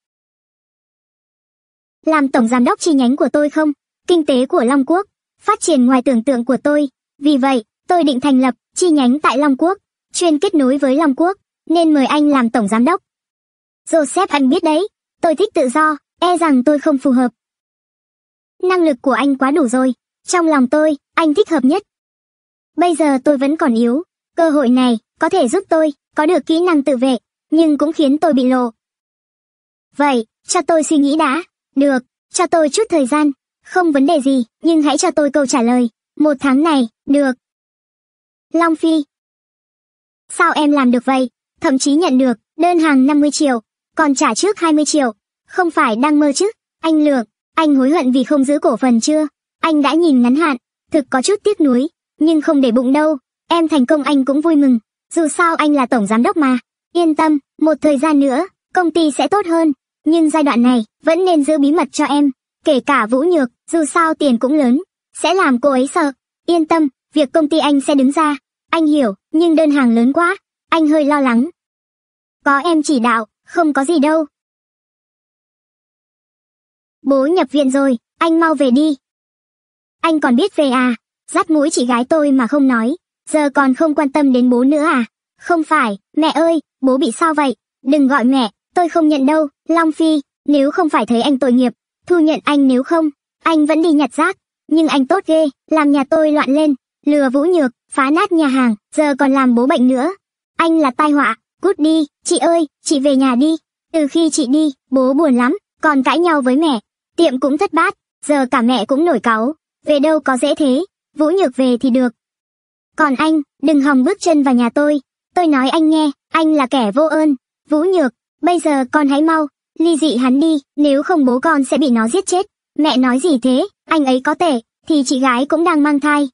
Làm tổng giám đốc chi nhánh của tôi không? Kinh tế của Long Quốc, phát triển ngoài tưởng tượng của tôi. Vì vậy, tôi định thành lập chi nhánh tại Long Quốc, chuyên kết nối với Long Quốc, nên mời anh làm tổng giám đốc. Joseph anh biết đấy, tôi thích tự do, e rằng tôi không phù hợp. Năng lực của anh quá đủ rồi, trong lòng tôi, anh thích hợp nhất. Bây giờ tôi vẫn còn yếu, cơ hội này có thể giúp tôi có được kỹ năng tự vệ, nhưng cũng khiến tôi bị lộ. Vậy, cho tôi suy nghĩ đã. Được, cho tôi chút thời gian. Không vấn đề gì, nhưng hãy cho tôi câu trả lời. Một tháng này, được. Long Phi Sao em làm được vậy? Thậm chí nhận được, đơn hàng 50 triệu, còn trả trước 20 triệu. Không phải đang mơ chứ, anh Lượng, anh hối hận vì không giữ cổ phần chưa? Anh đã nhìn ngắn hạn, thực có chút tiếc nuối, nhưng không để bụng đâu. Em thành công anh cũng vui mừng, dù sao anh là tổng giám đốc mà. Yên tâm, một thời gian nữa, công ty sẽ tốt hơn, nhưng giai đoạn này, vẫn nên giữ bí mật cho em, kể cả Vũ Nhược, dù sao tiền cũng lớn, sẽ làm cô ấy sợ. Yên tâm, việc công ty anh sẽ đứng ra, anh hiểu, nhưng đơn hàng lớn quá, anh hơi lo lắng. Có em chỉ đạo, không có gì đâu. Bố nhập viện rồi, anh mau về đi. Anh còn biết về à, dắt mũi chị gái tôi mà không nói, giờ còn không quan tâm đến bố nữa à. Không phải, mẹ ơi, bố bị sao vậy? Đừng gọi mẹ, tôi không nhận đâu, Long Phi, nếu không phải thấy anh tội nghiệp, thu nhận anh nếu không, anh vẫn đi nhặt rác. Nhưng anh tốt ghê, làm nhà tôi loạn lên, lừa vũ nhược, phá nát nhà hàng, giờ còn làm bố bệnh nữa. Anh là tai họa, cút đi, chị ơi, chị về nhà đi. Từ khi chị đi, bố buồn lắm, còn cãi nhau với mẹ. Tiệm cũng thất bát, giờ cả mẹ cũng nổi cáu. Về đâu có dễ thế, Vũ Nhược về thì được. Còn anh, đừng hòng bước chân vào nhà tôi, Tôi nói anh nghe, anh là kẻ vô ơn, vũ nhược, bây giờ con hãy mau, ly dị hắn đi, nếu không bố con sẽ bị nó giết chết. Mẹ nói gì thế, anh ấy có tệ, thì chị gái cũng đang mang thai.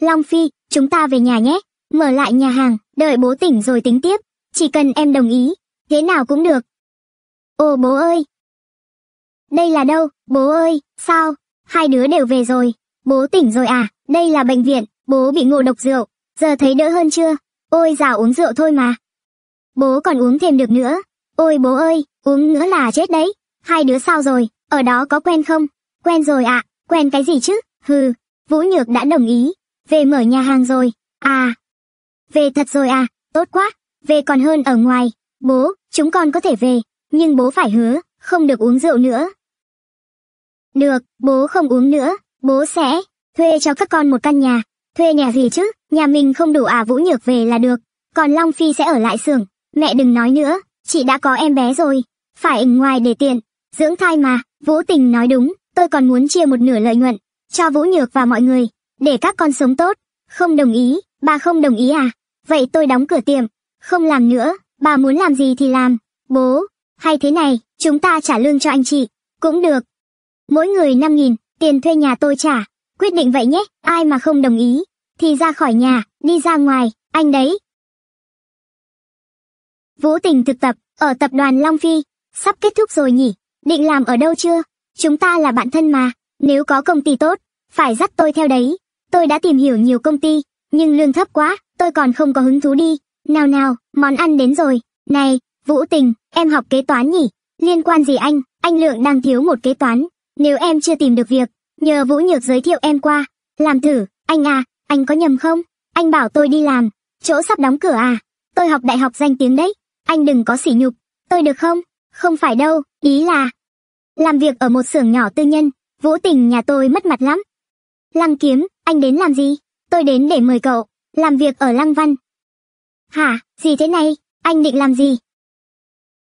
Long Phi, chúng ta về nhà nhé, mở lại nhà hàng, đợi bố tỉnh rồi tính tiếp, chỉ cần em đồng ý, thế nào cũng được. ô bố ơi! Đây là đâu, bố ơi, sao, hai đứa đều về rồi, bố tỉnh rồi à, đây là bệnh viện, bố bị ngộ độc rượu, giờ thấy đỡ hơn chưa, Ôi già uống rượu thôi mà. Bố còn uống thêm được nữa. Ôi bố ơi, uống nữa là chết đấy. Hai đứa sao rồi, ở đó có quen không? Quen rồi ạ, à, quen cái gì chứ? Hừ, Vũ Nhược đã đồng ý. Về mở nhà hàng rồi. À. Về thật rồi à, tốt quá. Về còn hơn ở ngoài. Bố, chúng con có thể về, nhưng bố phải hứa, không được uống rượu nữa. Được, bố không uống nữa, bố sẽ thuê cho các con một căn nhà. Thuê nhà gì chứ? nhà mình không đủ à vũ nhược về là được còn long phi sẽ ở lại xưởng mẹ đừng nói nữa chị đã có em bé rồi phải ảnh ngoài để tiện dưỡng thai mà vũ tình nói đúng tôi còn muốn chia một nửa lợi nhuận cho vũ nhược và mọi người để các con sống tốt không đồng ý bà không đồng ý à vậy tôi đóng cửa tiệm không làm nữa bà muốn làm gì thì làm bố hay thế này chúng ta trả lương cho anh chị cũng được mỗi người năm nghìn tiền thuê nhà tôi trả quyết định vậy nhé ai mà không đồng ý thì ra khỏi nhà, đi ra ngoài, anh đấy. Vũ tình thực tập, ở tập đoàn Long Phi, sắp kết thúc rồi nhỉ, định làm ở đâu chưa? Chúng ta là bạn thân mà, nếu có công ty tốt, phải dắt tôi theo đấy. Tôi đã tìm hiểu nhiều công ty, nhưng lương thấp quá, tôi còn không có hứng thú đi. Nào nào, món ăn đến rồi. Này, Vũ Tình, em học kế toán nhỉ? Liên quan gì anh? Anh Lượng đang thiếu một kế toán. Nếu em chưa tìm được việc, nhờ Vũ Nhược giới thiệu em qua. Làm thử, anh à, anh có nhầm không? Anh bảo tôi đi làm, chỗ sắp đóng cửa à? Tôi học đại học danh tiếng đấy, anh đừng có sỉ nhục, tôi được không? Không phải đâu, ý là... Làm việc ở một xưởng nhỏ tư nhân, Vũ Tình nhà tôi mất mặt lắm. Lăng Kiếm, anh đến làm gì? Tôi đến để mời cậu, làm việc ở Lăng Văn. Hả, gì thế này, anh định làm gì?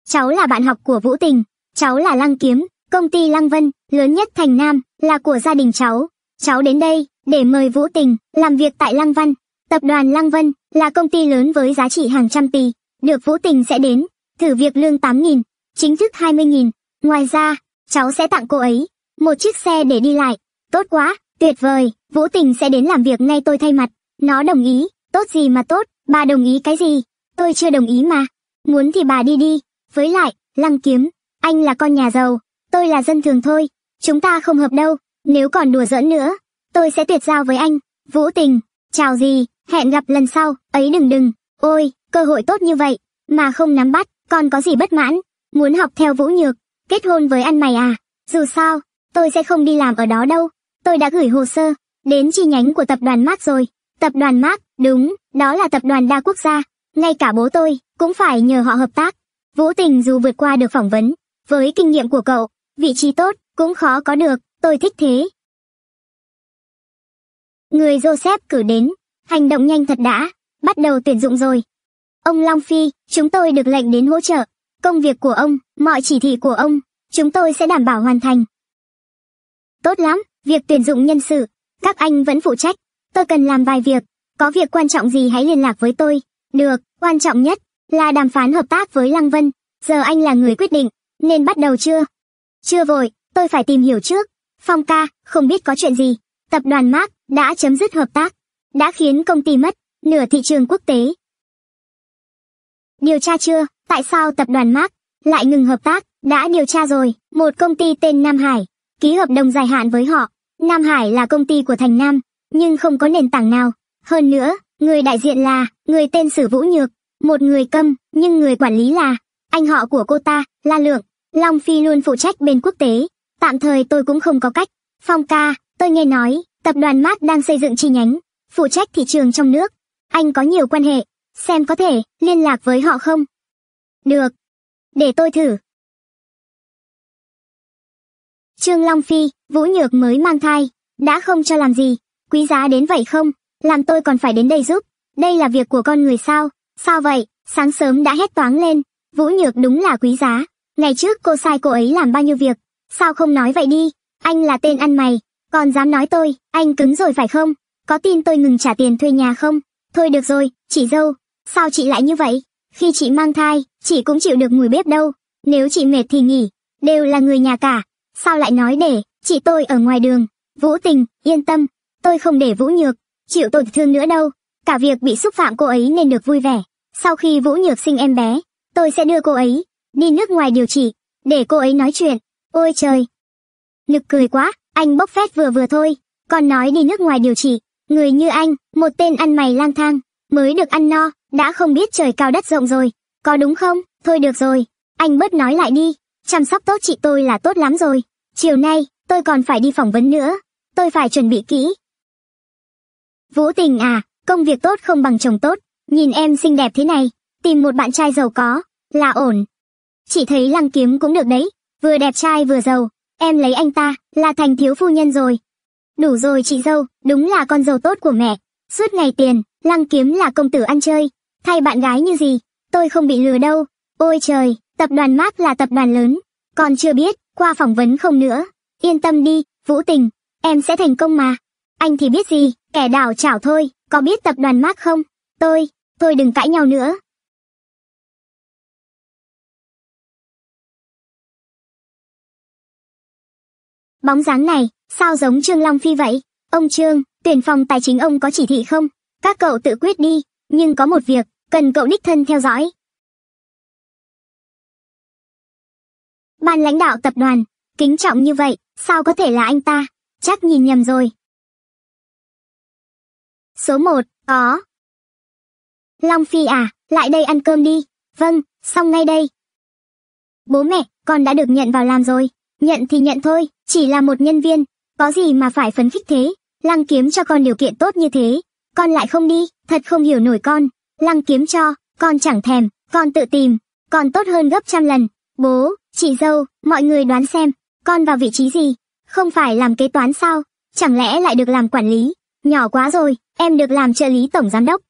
Cháu là bạn học của Vũ Tình, cháu là Lăng Kiếm, công ty Lăng Vân, lớn nhất thành Nam, là của gia đình cháu. Cháu đến đây, để mời Vũ Tình làm việc tại Lăng Văn. Tập đoàn Lăng Vân là công ty lớn với giá trị hàng trăm tỷ, được Vũ Tình sẽ đến, thử việc lương 8.000, chính thức 20.000. Ngoài ra, cháu sẽ tặng cô ấy một chiếc xe để đi lại. Tốt quá, tuyệt vời, Vũ Tình sẽ đến làm việc ngay tôi thay mặt. Nó đồng ý, tốt gì mà tốt, bà đồng ý cái gì? Tôi chưa đồng ý mà. Muốn thì bà đi đi. Với lại, Lăng Kiếm, anh là con nhà giàu, tôi là dân thường thôi. Chúng ta không hợp đâu, nếu còn đùa giỡn nữa, tôi sẽ tuyệt giao với anh. Vũ tình, chào gì, hẹn gặp lần sau, ấy đừng đừng. Ôi, cơ hội tốt như vậy, mà không nắm bắt, còn có gì bất mãn. Muốn học theo Vũ Nhược, kết hôn với anh mày à? Dù sao, tôi sẽ không đi làm ở đó đâu. Tôi đã gửi hồ sơ, đến chi nhánh của tập đoàn Mark rồi. Tập đoàn Mark, đúng, đó là tập đoàn đa quốc gia. Ngay cả bố tôi, cũng phải nhờ họ hợp tác. Vũ Tình dù vượt qua được phỏng vấn, với kinh nghiệm của cậu, vị trí tốt, cũng khó có được, tôi thích thế. Người Joseph cử đến, hành động nhanh thật đã, bắt đầu tuyển dụng rồi. Ông Long Phi, chúng tôi được lệnh đến hỗ trợ. Công việc của ông, mọi chỉ thị của ông, chúng tôi sẽ đảm bảo hoàn thành. Tốt lắm, việc tuyển dụng nhân sự, các anh vẫn phụ trách. Tôi cần làm vài việc, có việc quan trọng gì hãy liên lạc với tôi. Được, quan trọng nhất là đàm phán hợp tác với Lăng Vân. Giờ anh là người quyết định, nên bắt đầu chưa? Chưa vội, tôi phải tìm hiểu trước. Phong ca, không biết có chuyện gì. Tập đoàn Mark, đã chấm dứt hợp tác, đã khiến công ty mất nửa thị trường quốc tế. Điều tra chưa, tại sao tập đoàn Mark lại ngừng hợp tác? Đã điều tra rồi, một công ty tên Nam Hải ký hợp đồng dài hạn với họ. Nam Hải là công ty của Thành Nam, nhưng không có nền tảng nào. Hơn nữa, người đại diện là người tên Sử Vũ Nhược, một người câm, nhưng người quản lý là anh họ của cô ta, La Lượng. Long Phi luôn phụ trách bên quốc tế, tạm thời tôi cũng không có cách. Phong ca, tôi nghe nói, Tập đoàn Mác đang xây dựng chi nhánh, phụ trách thị trường trong nước. Anh có nhiều quan hệ, xem có thể liên lạc với họ không? Được, để tôi thử. Trương Long Phi, Vũ Nhược mới mang thai, đã không cho làm gì, quý giá đến vậy không, làm tôi còn phải đến đây giúp, đây là việc của con người sao, sao vậy, sáng sớm đã hét toáng lên, Vũ Nhược đúng là quý giá, ngày trước cô sai cô ấy làm bao nhiêu việc, sao không nói vậy đi, anh là tên ăn mày, còn dám nói tôi, anh cứng rồi phải không? Có tin tôi ngừng trả tiền thuê nhà không? Thôi được rồi, chị dâu, sao chị lại như vậy? Khi chị mang thai, chị cũng chịu được mùi bếp đâu. Nếu chị mệt thì nghỉ, đều là người nhà cả. Sao lại nói để, chị tôi ở ngoài đường. Vũ tình, yên tâm, tôi không để Vũ Nhược, chịu tổn thương nữa đâu. Cả việc bị xúc phạm cô ấy nên được vui vẻ. Sau khi Vũ Nhược sinh em bé, tôi sẽ đưa cô ấy đi nước ngoài điều trị, để cô ấy nói chuyện. Ôi trời! Nực cười quá, anh bốc phét vừa vừa thôi còn nói đi nước ngoài điều trị người như anh một tên ăn mày lang thang mới được ăn no đã không biết trời cao đất rộng rồi có đúng không thôi được rồi anh bớt nói lại đi chăm sóc tốt chị tôi là tốt lắm rồi chiều nay tôi còn phải đi phỏng vấn nữa tôi phải chuẩn bị kỹ vũ tình à công việc tốt không bằng chồng tốt nhìn em xinh đẹp thế này tìm một bạn trai giàu có là ổn chị thấy lăng kiếm cũng được đấy vừa đẹp trai vừa giàu Em lấy anh ta, là thành thiếu phu nhân rồi. Đủ rồi chị dâu, đúng là con dâu tốt của mẹ. Suốt ngày tiền, lăng kiếm là công tử ăn chơi. Thay bạn gái như gì, tôi không bị lừa đâu. Ôi trời, tập đoàn Mark là tập đoàn lớn. Còn chưa biết, qua phỏng vấn không nữa. Yên tâm đi, Vũ Tình, em sẽ thành công mà. Anh thì biết gì, kẻ đảo chảo thôi, có biết tập đoàn Mark không? Tôi, tôi đừng cãi nhau nữa, bóng dáng này sao giống trương long phi vậy ông trương tuyển phòng tài chính ông có chỉ thị không các cậu tự quyết đi nhưng có một việc cần cậu đích thân theo dõi ban lãnh đạo tập đoàn kính trọng như vậy sao có thể là anh ta chắc nhìn nhầm rồi số một có long phi à lại đây ăn cơm đi vâng xong ngay đây bố mẹ con đã được nhận vào làm rồi Nhận thì nhận thôi, chỉ là một nhân viên, có gì mà phải phấn khích thế, lăng kiếm cho con điều kiện tốt như thế, con lại không đi, thật không hiểu nổi con, lăng kiếm cho, con chẳng thèm, con tự tìm, con tốt hơn gấp trăm lần, bố, chị dâu, mọi người đoán xem, con vào vị trí gì, không phải làm kế toán sao, chẳng lẽ lại được làm quản lý, nhỏ quá rồi, em được làm trợ lý tổng giám đốc.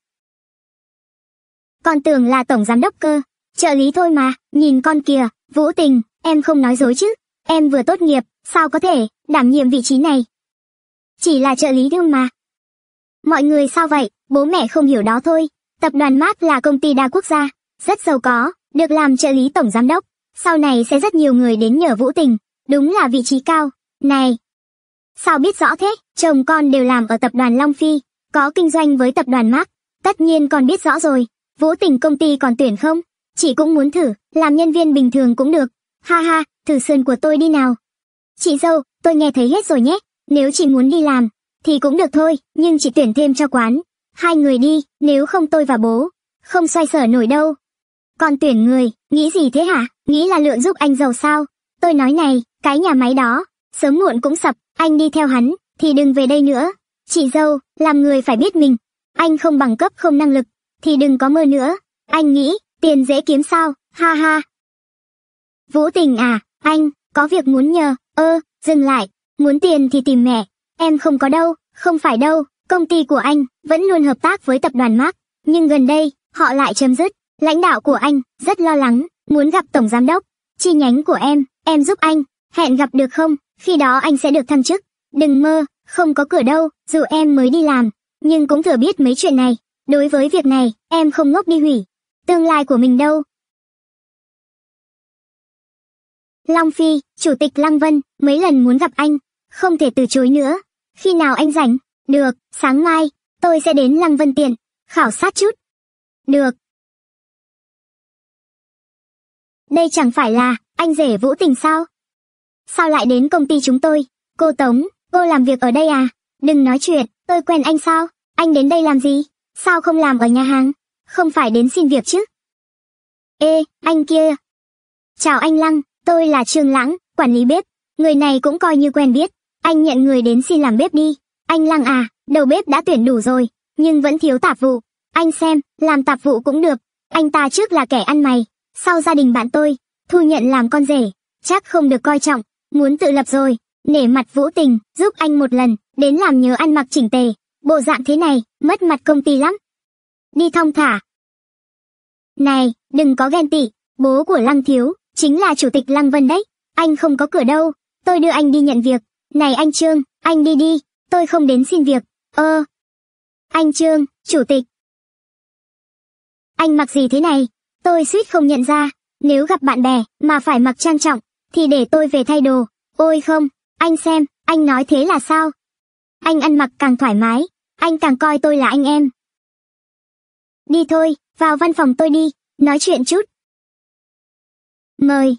Con tưởng là tổng giám đốc cơ, trợ lý thôi mà, nhìn con kìa, Vũ Tình, em không nói dối chứ. Em vừa tốt nghiệp, sao có thể đảm nhiệm vị trí này? Chỉ là trợ lý thương mà. Mọi người sao vậy, bố mẹ không hiểu đó thôi. Tập đoàn Mark là công ty đa quốc gia, rất giàu có, được làm trợ lý tổng giám đốc. Sau này sẽ rất nhiều người đến nhờ Vũ Tình, đúng là vị trí cao. Này, sao biết rõ thế, chồng con đều làm ở tập đoàn Long Phi, có kinh doanh với tập đoàn Mark, tất nhiên con biết rõ rồi. Vũ Tình công ty còn tuyển không? Chị cũng muốn thử, làm nhân viên bình thường cũng được, Ha ha, thử sườn của tôi đi nào. Chị dâu, tôi nghe thấy hết rồi nhé. Nếu chị muốn đi làm, thì cũng được thôi, nhưng chị tuyển thêm cho quán. Hai người đi, nếu không tôi và bố. Không xoay sở nổi đâu. Còn tuyển người, nghĩ gì thế hả? Nghĩ là lượng giúp anh giàu sao? Tôi nói này, cái nhà máy đó, sớm muộn cũng sập, anh đi theo hắn, thì đừng về đây nữa. Chị dâu, làm người phải biết mình. Anh không bằng cấp không năng lực, thì đừng có mơ nữa. Anh nghĩ, tiền dễ kiếm sao? Ha ha, Vũ tình à, anh, có việc muốn nhờ, ơ, dừng lại, muốn tiền thì tìm mẹ. Em không có đâu, không phải đâu, công ty của anh vẫn luôn hợp tác với tập đoàn Mark, nhưng gần đây, họ lại chấm dứt. Lãnh đạo của anh rất lo lắng, muốn gặp tổng giám đốc. Chi nhánh của em, em giúp anh, hẹn gặp được không, khi đó anh sẽ được thăng chức. Đừng mơ, không có cửa đâu, dù em mới đi làm, nhưng cũng thừa biết mấy chuyện này. Đối với việc này, em không ngốc đi hủy. Tương lai của mình đâu, Long Phi, Chủ tịch Lăng Vân, mấy lần muốn gặp anh, không thể từ chối nữa. Khi nào anh rảnh? Được, sáng mai, tôi sẽ đến Lăng Vân Tiện, khảo sát chút. Được. Đây chẳng phải là, anh rể Vũ Tình sao? Sao lại đến công ty chúng tôi? Cô Tống, cô làm việc ở đây à? Đừng nói chuyện, tôi quen anh sao? Anh đến đây làm gì? Sao không làm ở nhà hàng? Không phải đến xin việc chứ? Ê, anh kia. Chào anh Lăng, tôi là Trương Lãng, quản lý bếp. Người này cũng coi như quen biết. Anh nhận người đến xin làm bếp đi. Anh Lăng à, đầu bếp đã tuyển đủ rồi, nhưng vẫn thiếu tạp vụ. Anh xem, làm tạp vụ cũng được. Anh ta trước là kẻ ăn mày, sau gia đình bạn tôi, thu nhận làm con rể. Chắc không được coi trọng, muốn tự lập rồi. Nể mặt Vũ Tình, giúp anh một lần, đến làm nhớ ăn mặc chỉnh tề. Bộ dạng thế này, mất mặt công ty lắm. Đi thong thả. Này, đừng có ghen tị, bố của Lăng Thiếu, chính là chủ tịch lăng vân đấy anh không có cửa đâu tôi đưa anh đi nhận việc này anh trương anh đi đi tôi không đến xin việc ơ anh trương chủ tịch anh mặc gì thế này tôi suýt không nhận ra nếu gặp bạn bè mà phải mặc trang trọng thì để tôi về thay đồ ôi không anh xem anh nói thế là sao anh ăn mặc càng thoải mái anh càng coi tôi là anh em đi thôi vào văn phòng tôi đi nói chuyện chút Mời.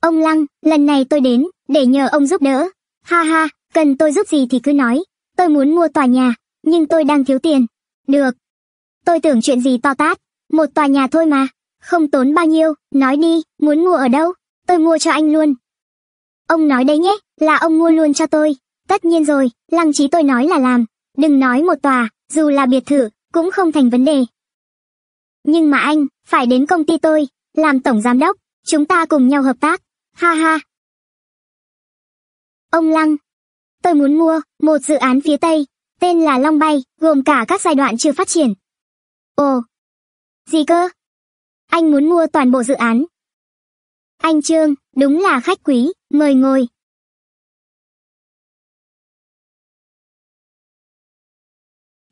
Ông Lăng, lần này tôi đến, để nhờ ông giúp đỡ. Ha ha, cần tôi giúp gì thì cứ nói. Tôi muốn mua tòa nhà, nhưng tôi đang thiếu tiền. Được. Tôi tưởng chuyện gì to tát. Một tòa nhà thôi mà. Không tốn bao nhiêu, nói đi, muốn mua ở đâu? Tôi mua cho anh luôn. Ông nói đấy nhé, là ông mua luôn cho tôi. Tất nhiên rồi, lăng trí tôi nói là làm. Đừng nói một tòa, dù là biệt thự, cũng không thành vấn đề. Nhưng mà anh, phải đến công ty tôi, làm tổng giám đốc, chúng ta cùng nhau hợp tác. Ha ha. Ông Lăng. Tôi muốn mua một dự án phía Tây, tên là Long Bay, gồm cả các giai đoạn chưa phát triển. Ồ. Gì cơ? Anh muốn mua toàn bộ dự án. Anh Trương, đúng là khách quý, mời ngồi.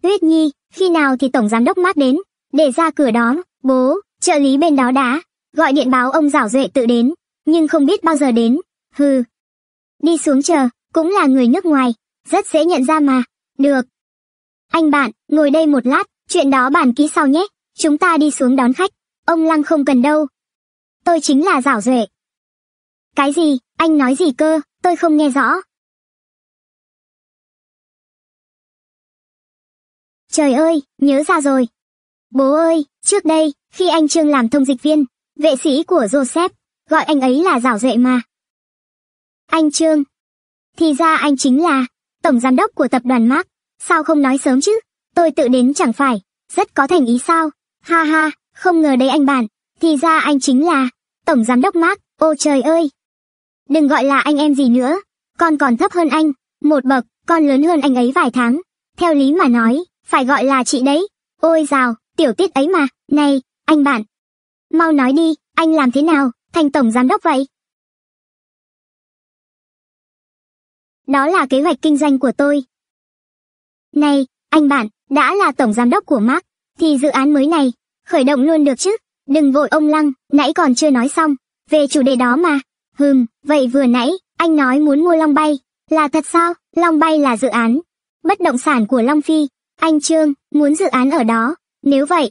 Tuyết Nhi, khi nào thì Tổng Giám đốc Mát đến? để ra cửa đó bố trợ lý bên đó đã gọi điện báo ông rảo duệ tự đến nhưng không biết bao giờ đến hừ đi xuống chờ cũng là người nước ngoài rất dễ nhận ra mà được anh bạn ngồi đây một lát chuyện đó bàn ký sau nhé chúng ta đi xuống đón khách ông lăng không cần đâu tôi chính là rảo duệ cái gì anh nói gì cơ tôi không nghe rõ trời ơi nhớ ra rồi Bố ơi, trước đây, khi anh Trương làm thông dịch viên, vệ sĩ của Joseph, gọi anh ấy là Giảo Duệ mà. Anh Trương. Thì ra anh chính là tổng giám đốc của tập đoàn Mark, sao không nói sớm chứ? Tôi tự đến chẳng phải, rất có thành ý sao? Ha ha, không ngờ đấy anh bạn, thì ra anh chính là tổng giám đốc Mark, ô trời ơi. Đừng gọi là anh em gì nữa, con còn thấp hơn anh, một bậc, con lớn hơn anh ấy vài tháng. Theo lý mà nói, phải gọi là chị đấy. Ôi rào, tiểu tiết ấy mà này anh bạn mau nói đi anh làm thế nào thành tổng giám đốc vậy đó là kế hoạch kinh doanh của tôi này anh bạn đã là tổng giám đốc của mark thì dự án mới này khởi động luôn được chứ đừng vội ông lăng nãy còn chưa nói xong về chủ đề đó mà hừm vậy vừa nãy anh nói muốn mua long bay là thật sao long bay là dự án bất động sản của long phi anh trương muốn dự án ở đó nếu vậy,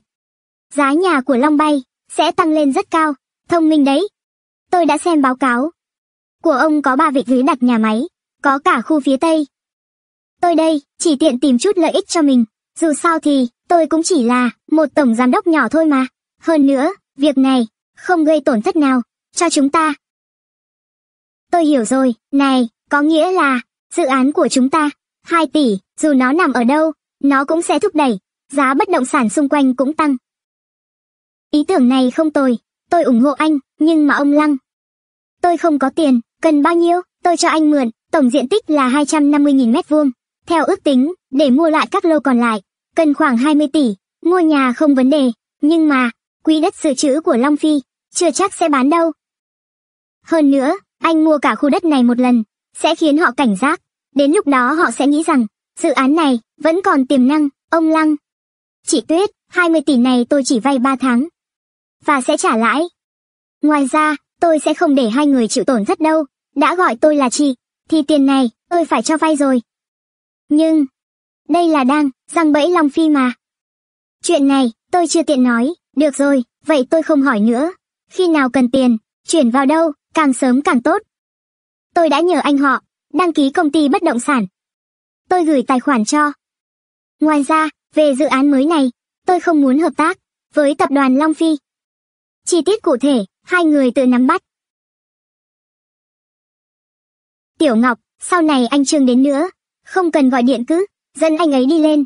giá nhà của Long Bay sẽ tăng lên rất cao, thông minh đấy. Tôi đã xem báo cáo. Của ông có ba vị trí đặt nhà máy, có cả khu phía Tây. Tôi đây, chỉ tiện tìm chút lợi ích cho mình. Dù sao thì, tôi cũng chỉ là một tổng giám đốc nhỏ thôi mà. Hơn nữa, việc này không gây tổn thất nào cho chúng ta. Tôi hiểu rồi, này, có nghĩa là dự án của chúng ta, 2 tỷ, dù nó nằm ở đâu, nó cũng sẽ thúc đẩy giá bất động sản xung quanh cũng tăng. Ý tưởng này không tồi, tôi ủng hộ anh, nhưng mà ông Lăng. Tôi không có tiền, cần bao nhiêu, tôi cho anh mượn, tổng diện tích là 250.000 mét vuông. Theo ước tính, để mua lại các lô còn lại, cần khoảng 20 tỷ, mua nhà không vấn đề, nhưng mà, quỹ đất dự trữ của Long Phi, chưa chắc sẽ bán đâu. Hơn nữa, anh mua cả khu đất này một lần, sẽ khiến họ cảnh giác, đến lúc đó họ sẽ nghĩ rằng, dự án này, vẫn còn tiềm năng, ông Lăng, Chị Tuyết, 20 tỷ này tôi chỉ vay 3 tháng. Và sẽ trả lãi. Ngoài ra, tôi sẽ không để hai người chịu tổn thất đâu. Đã gọi tôi là chị, thì tiền này, tôi phải cho vay rồi. Nhưng, đây là đang, răng bẫy Long Phi mà. Chuyện này, tôi chưa tiện nói. Được rồi, vậy tôi không hỏi nữa. Khi nào cần tiền, chuyển vào đâu, càng sớm càng tốt. Tôi đã nhờ anh họ, đăng ký công ty bất động sản. Tôi gửi tài khoản cho. Ngoài ra, về dự án mới này, tôi không muốn hợp tác với tập đoàn Long Phi. Chi tiết cụ thể, hai người tự nắm bắt. Tiểu Ngọc, sau này anh Trương đến nữa, không cần gọi điện cứ, dẫn anh ấy đi lên.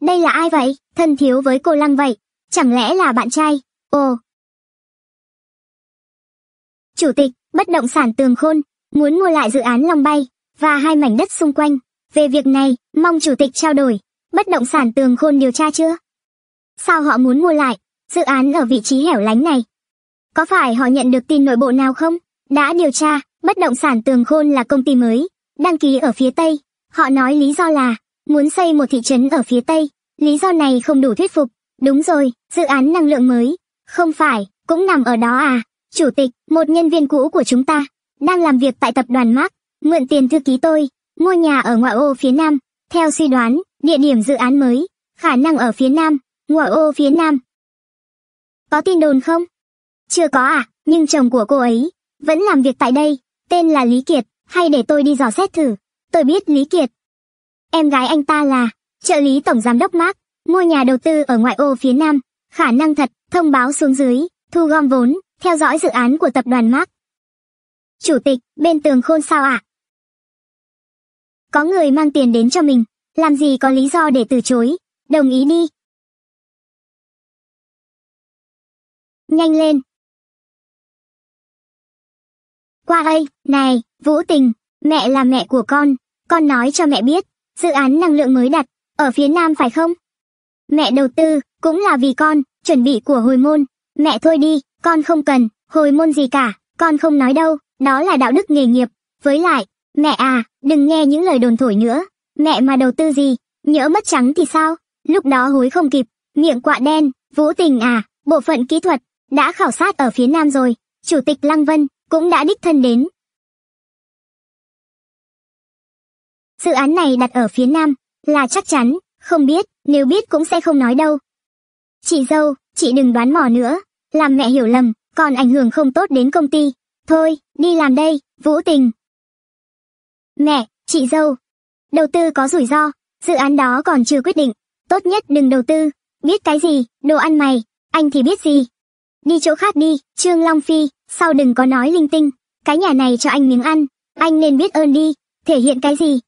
Đây là ai vậy? Thân thiếu với cô Lăng vậy, chẳng lẽ là bạn trai? Ồ. Chủ tịch, bất động sản Tường Khôn, muốn mua lại dự án Long Bay, và hai mảnh đất xung quanh. Về việc này, mong chủ tịch trao đổi. Bất động sản tường khôn điều tra chưa? Sao họ muốn mua lại dự án ở vị trí hẻo lánh này? Có phải họ nhận được tin nội bộ nào không? Đã điều tra, bất động sản tường khôn là công ty mới, đăng ký ở phía Tây. Họ nói lý do là muốn xây một thị trấn ở phía Tây. Lý do này không đủ thuyết phục. Đúng rồi, dự án năng lượng mới. Không phải, cũng nằm ở đó à? Chủ tịch, một nhân viên cũ của chúng ta, đang làm việc tại tập đoàn Mark, mượn tiền thư ký tôi, Ngôi nhà ở ngoại ô phía Nam, theo suy đoán, địa điểm dự án mới, khả năng ở phía Nam, ngoại ô phía Nam. Có tin đồn không? Chưa có à, nhưng chồng của cô ấy vẫn làm việc tại đây, tên là Lý Kiệt, hay để tôi đi dò xét thử. Tôi biết Lý Kiệt. Em gái anh ta là trợ lý tổng giám đốc Mark, mua nhà đầu tư ở ngoại ô phía Nam, khả năng thật, thông báo xuống dưới, thu gom vốn, theo dõi dự án của tập đoàn Mark. Chủ tịch, bên tường khôn sao ạ? À? có người mang tiền đến cho mình làm gì có lý do để từ chối đồng ý đi nhanh lên qua đây này vũ tình mẹ là mẹ của con con nói cho mẹ biết dự án năng lượng mới đặt ở phía nam phải không mẹ đầu tư cũng là vì con chuẩn bị của hồi môn mẹ thôi đi con không cần hồi môn gì cả con không nói đâu đó là đạo đức nghề nghiệp với lại Mẹ à, đừng nghe những lời đồn thổi nữa. Mẹ mà đầu tư gì, nhỡ mất trắng thì sao? Lúc đó hối không kịp, miệng quạ đen, vũ tình à, bộ phận kỹ thuật, đã khảo sát ở phía Nam rồi. Chủ tịch Lăng Vân cũng đã đích thân đến. Dự án này đặt ở phía Nam, là chắc chắn, không biết, nếu biết cũng sẽ không nói đâu. Chị dâu, chị đừng đoán mò nữa, làm mẹ hiểu lầm, còn ảnh hưởng không tốt đến công ty. Thôi, đi làm đây, Vũ Tình, Mẹ, chị dâu. Đầu tư có rủi ro, dự án đó còn chưa quyết định. Tốt nhất đừng đầu tư. Biết cái gì, đồ ăn mày, anh thì biết gì. Đi chỗ khác đi, Trương Long Phi, sau đừng có nói linh tinh. Cái nhà này cho anh miếng ăn, anh nên biết ơn đi, thể hiện cái gì.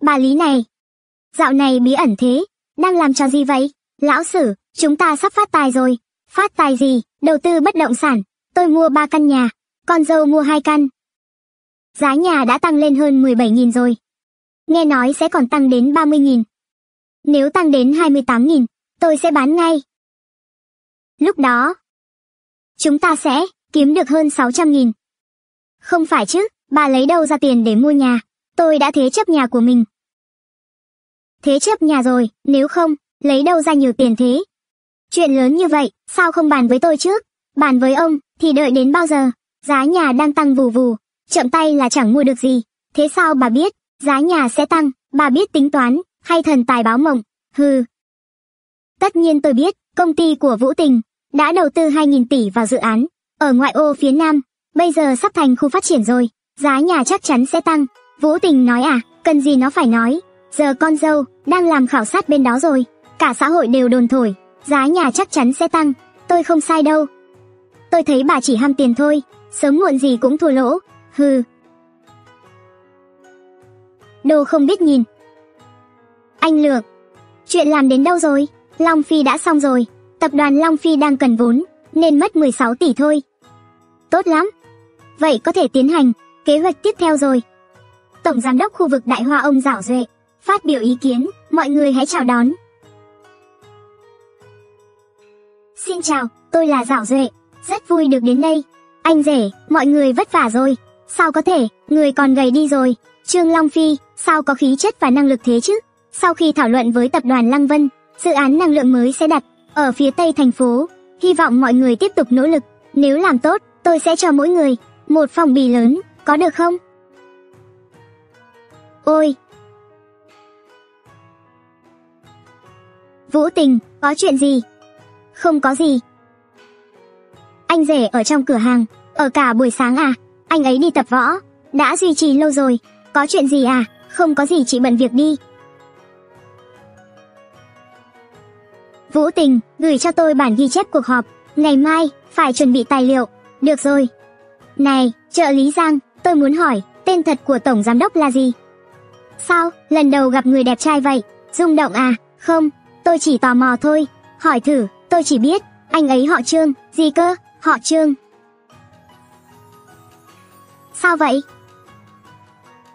Bà Lý này, dạo này bí ẩn thế, đang làm cho gì vậy? Lão Sử, chúng ta sắp phát tài rồi. Phát tài gì, đầu tư bất động sản, Tôi mua 3 căn nhà, con dâu mua 2 căn. Giá nhà đã tăng lên hơn 17.000 rồi. Nghe nói sẽ còn tăng đến 30.000. Nếu tăng đến 28.000, tôi sẽ bán ngay. Lúc đó, chúng ta sẽ kiếm được hơn 600.000. Không phải chứ, bà lấy đâu ra tiền để mua nhà, tôi đã thế chấp nhà của mình. Thế chấp nhà rồi, nếu không, lấy đâu ra nhiều tiền thế? Chuyện lớn như vậy, sao không bàn với tôi trước? Bàn với ông, thì đợi đến bao giờ? Giá nhà đang tăng vù vù, chậm tay là chẳng mua được gì. Thế sao bà biết, giá nhà sẽ tăng, bà biết tính toán, hay thần tài báo mộng, hừ. Tất nhiên tôi biết, công ty của Vũ Tình đã đầu tư 2.000 tỷ vào dự án, ở ngoại ô phía Nam, bây giờ sắp thành khu phát triển rồi, giá nhà chắc chắn sẽ tăng. Vũ Tình nói à, cần gì nó phải nói, giờ con dâu đang làm khảo sát bên đó rồi, cả xã hội đều đồn thổi, giá nhà chắc chắn sẽ tăng, tôi không sai đâu. Tôi thấy bà chỉ ham tiền thôi, sớm muộn gì cũng thua lỗ, hừ. Đồ không biết nhìn. Anh Lược, chuyện làm đến đâu rồi? Long Phi đã xong rồi, tập đoàn Long Phi đang cần vốn, nên mất 16 tỷ thôi. Tốt lắm. Vậy có thể tiến hành, kế hoạch tiếp theo rồi. Tổng Giám đốc khu vực Đại Hoa ông Giảo Duệ, phát biểu ý kiến, mọi người hãy chào đón. Xin chào, tôi là Giảo Duệ, rất vui được đến đây. Anh rể, mọi người vất vả rồi. Sao có thể, người còn gầy đi rồi. Trương Long Phi, sao có khí chất và năng lực thế chứ? Sau khi thảo luận với tập đoàn Lăng Vân, dự án năng lượng mới sẽ đặt ở phía tây thành phố. Hy vọng mọi người tiếp tục nỗ lực. Nếu làm tốt, tôi sẽ cho mỗi người một phòng bì lớn, có được không? Ôi! Vũ Tình, có chuyện gì? Không có gì, anh rể ở trong cửa hàng, ở cả buổi sáng à? Anh ấy đi tập võ, đã duy trì lâu rồi, có chuyện gì à? Không có gì chị bận việc đi. Vũ Tình, gửi cho tôi bản ghi chép cuộc họp, ngày mai phải chuẩn bị tài liệu. Được rồi. Này, trợ lý Giang, tôi muốn hỏi, tên thật của tổng giám đốc là gì? Sao, lần đầu gặp người đẹp trai vậy, rung động à? Không, tôi chỉ tò mò thôi, hỏi thử, tôi chỉ biết, anh ấy họ Trương, gì cơ? Họ Trương. Sao vậy?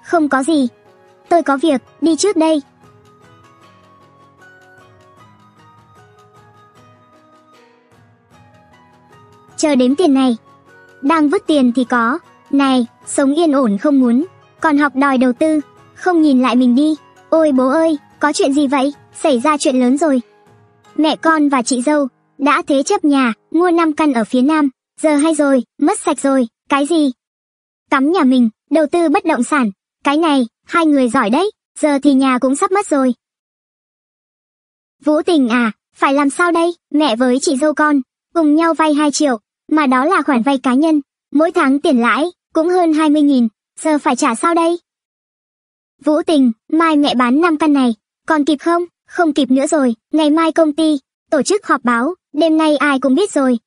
Không có gì. Tôi có việc, đi trước đây. Chờ đếm tiền này. Đang vứt tiền thì có. Này, sống yên ổn không muốn. Còn học đòi đầu tư. Không nhìn lại mình đi. Ôi bố ơi, có chuyện gì vậy? Xảy ra chuyện lớn rồi. Mẹ con và chị dâu đã thế chấp nhà, mua 5 căn ở phía Nam, giờ hay rồi, mất sạch rồi, cái gì? Cắm nhà mình, đầu tư bất động sản, cái này, hai người giỏi đấy, giờ thì nhà cũng sắp mất rồi. Vũ tình à, phải làm sao đây, mẹ với chị dâu con, cùng nhau vay 2 triệu, mà đó là khoản vay cá nhân, mỗi tháng tiền lãi, cũng hơn 20.000, giờ phải trả sao đây? Vũ tình, mai mẹ bán 5 căn này, còn kịp không? Không kịp nữa rồi, ngày mai công ty tổ chức họp báo, đêm nay ai cũng biết rồi.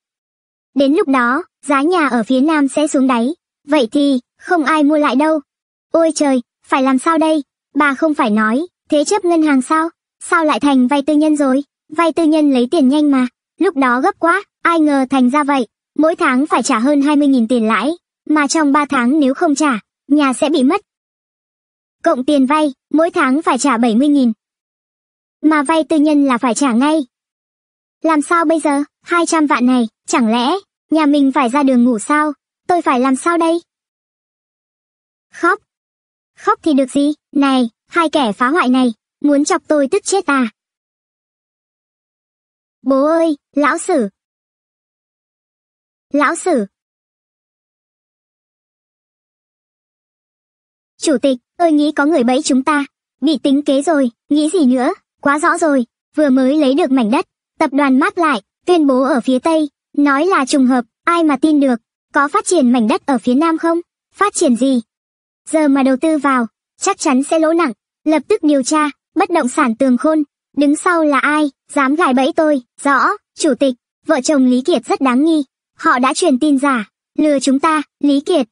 Đến lúc đó, giá nhà ở phía nam sẽ xuống đáy, vậy thì, không ai mua lại đâu. Ôi trời, phải làm sao đây? Bà không phải nói, thế chấp ngân hàng sao? Sao lại thành vay tư nhân rồi? Vay tư nhân lấy tiền nhanh mà, lúc đó gấp quá, ai ngờ thành ra vậy. Mỗi tháng phải trả hơn 20.000 tiền lãi, mà trong 3 tháng nếu không trả, nhà sẽ bị mất. Cộng tiền vay, mỗi tháng phải trả 70.000. Mà vay tư nhân là phải trả ngay, làm sao bây giờ, 200 vạn này, chẳng lẽ, nhà mình phải ra đường ngủ sao? Tôi phải làm sao đây? Khóc. Khóc thì được gì, này, hai kẻ phá hoại này, muốn chọc tôi tức chết à? Bố ơi, lão sử. Lão sử. Chủ tịch, tôi nghĩ có người bẫy chúng ta, bị tính kế rồi, nghĩ gì nữa, quá rõ rồi, vừa mới lấy được mảnh đất, Tập đoàn mát lại, tuyên bố ở phía Tây, nói là trùng hợp, ai mà tin được, có phát triển mảnh đất ở phía Nam không? Phát triển gì? Giờ mà đầu tư vào, chắc chắn sẽ lỗ nặng, lập tức điều tra, bất động sản tường khôn, đứng sau là ai, dám gài bẫy tôi, rõ, chủ tịch, vợ chồng Lý Kiệt rất đáng nghi, họ đã truyền tin giả, lừa chúng ta, Lý Kiệt.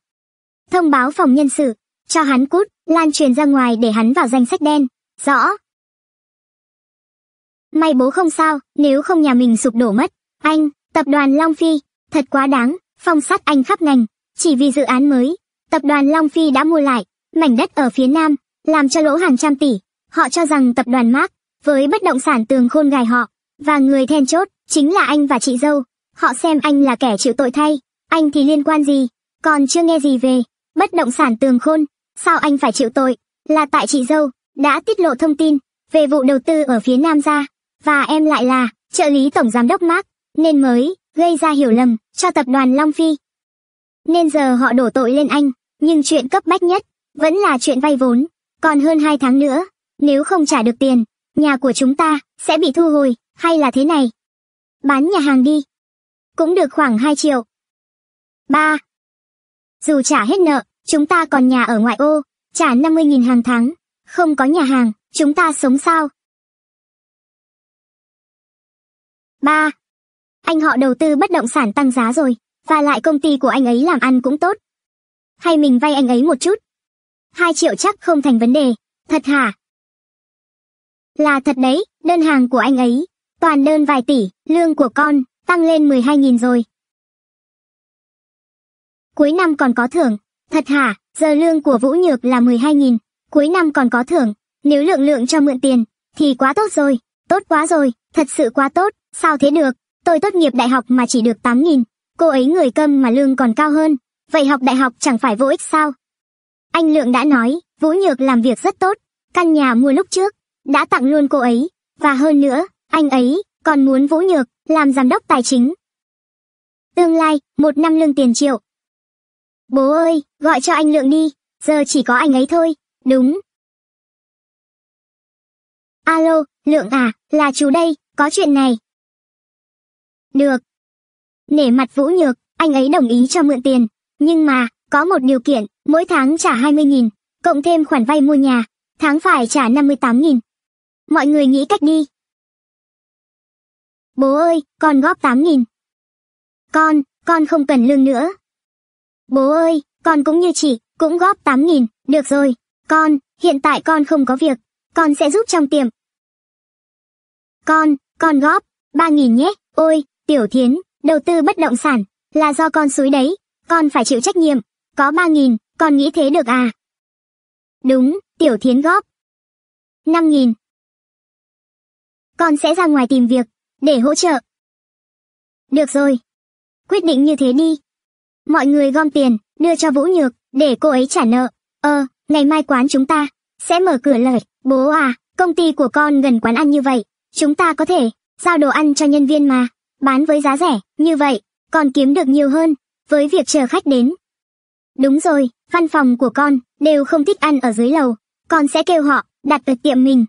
Thông báo phòng nhân sự, cho hắn cút, lan truyền ra ngoài để hắn vào danh sách đen, rõ, May bố không sao, nếu không nhà mình sụp đổ mất. Anh, tập đoàn Long Phi, thật quá đáng, phong sát anh khắp ngành. Chỉ vì dự án mới, tập đoàn Long Phi đã mua lại mảnh đất ở phía nam, làm cho lỗ hàng trăm tỷ. Họ cho rằng tập đoàn Mark, với bất động sản tường khôn gài họ, và người then chốt, chính là anh và chị dâu. Họ xem anh là kẻ chịu tội thay, anh thì liên quan gì, còn chưa nghe gì về. Bất động sản tường khôn, sao anh phải chịu tội, là tại chị dâu, đã tiết lộ thông tin về vụ đầu tư ở phía Nam ra và em lại là trợ lý tổng giám đốc Mark, nên mới gây ra hiểu lầm cho tập đoàn Long Phi. Nên giờ họ đổ tội lên anh, nhưng chuyện cấp bách nhất vẫn là chuyện vay vốn, còn hơn 2 tháng nữa, nếu không trả được tiền, nhà của chúng ta sẽ bị thu hồi, hay là thế này. Bán nhà hàng đi. Cũng được khoảng 2 triệu. 3. Dù trả hết nợ, chúng ta còn nhà ở ngoại ô, trả 50.000 hàng tháng, không có nhà hàng, chúng ta sống sao? ba anh họ đầu tư bất động sản tăng giá rồi và lại công ty của anh ấy làm ăn cũng tốt hay mình vay anh ấy một chút hai triệu chắc không thành vấn đề thật hả là thật đấy đơn hàng của anh ấy toàn đơn vài tỷ lương của con tăng lên 12.000 rồi cuối năm còn có thưởng thật hả giờ lương của vũ nhược là 12.000, cuối năm còn có thưởng nếu lượng lượng cho mượn tiền thì quá tốt rồi tốt quá rồi thật sự quá tốt sao thế được tôi tốt nghiệp đại học mà chỉ được tám nghìn cô ấy người câm mà lương còn cao hơn vậy học đại học chẳng phải vô ích sao anh lượng đã nói vũ nhược làm việc rất tốt căn nhà mua lúc trước đã tặng luôn cô ấy và hơn nữa anh ấy còn muốn vũ nhược làm giám đốc tài chính tương lai một năm lương tiền triệu bố ơi gọi cho anh lượng đi giờ chỉ có anh ấy thôi đúng alo lượng à là chú đây có chuyện này được. Nể mặt Vũ Nhược, anh ấy đồng ý cho mượn tiền, nhưng mà, có một điều kiện, mỗi tháng trả 20.000, cộng thêm khoản vay mua nhà, tháng phải trả 58.000. Mọi người nghĩ cách đi. Bố ơi, con góp 8.000. Con, con không cần lương nữa. Bố ơi, con cũng như chị, cũng góp 8.000, được rồi. Con, hiện tại con không có việc, con sẽ giúp trong tiệm. Con, con góp, 3.000 nhé, ôi, Tiểu Thiến, đầu tư bất động sản, là do con suối đấy, con phải chịu trách nhiệm, có ba nghìn, con nghĩ thế được à? Đúng, Tiểu Thiến góp. năm nghìn. Con sẽ ra ngoài tìm việc, để hỗ trợ. Được rồi. Quyết định như thế đi. Mọi người gom tiền, đưa cho Vũ Nhược, để cô ấy trả nợ. Ờ, ngày mai quán chúng ta, sẽ mở cửa lời. Bố à, công ty của con gần quán ăn như vậy, chúng ta có thể, giao đồ ăn cho nhân viên mà bán với giá rẻ, như vậy, còn kiếm được nhiều hơn, với việc chờ khách đến. Đúng rồi, văn phòng của con, đều không thích ăn ở dưới lầu, con sẽ kêu họ, đặt ở tiệm mình.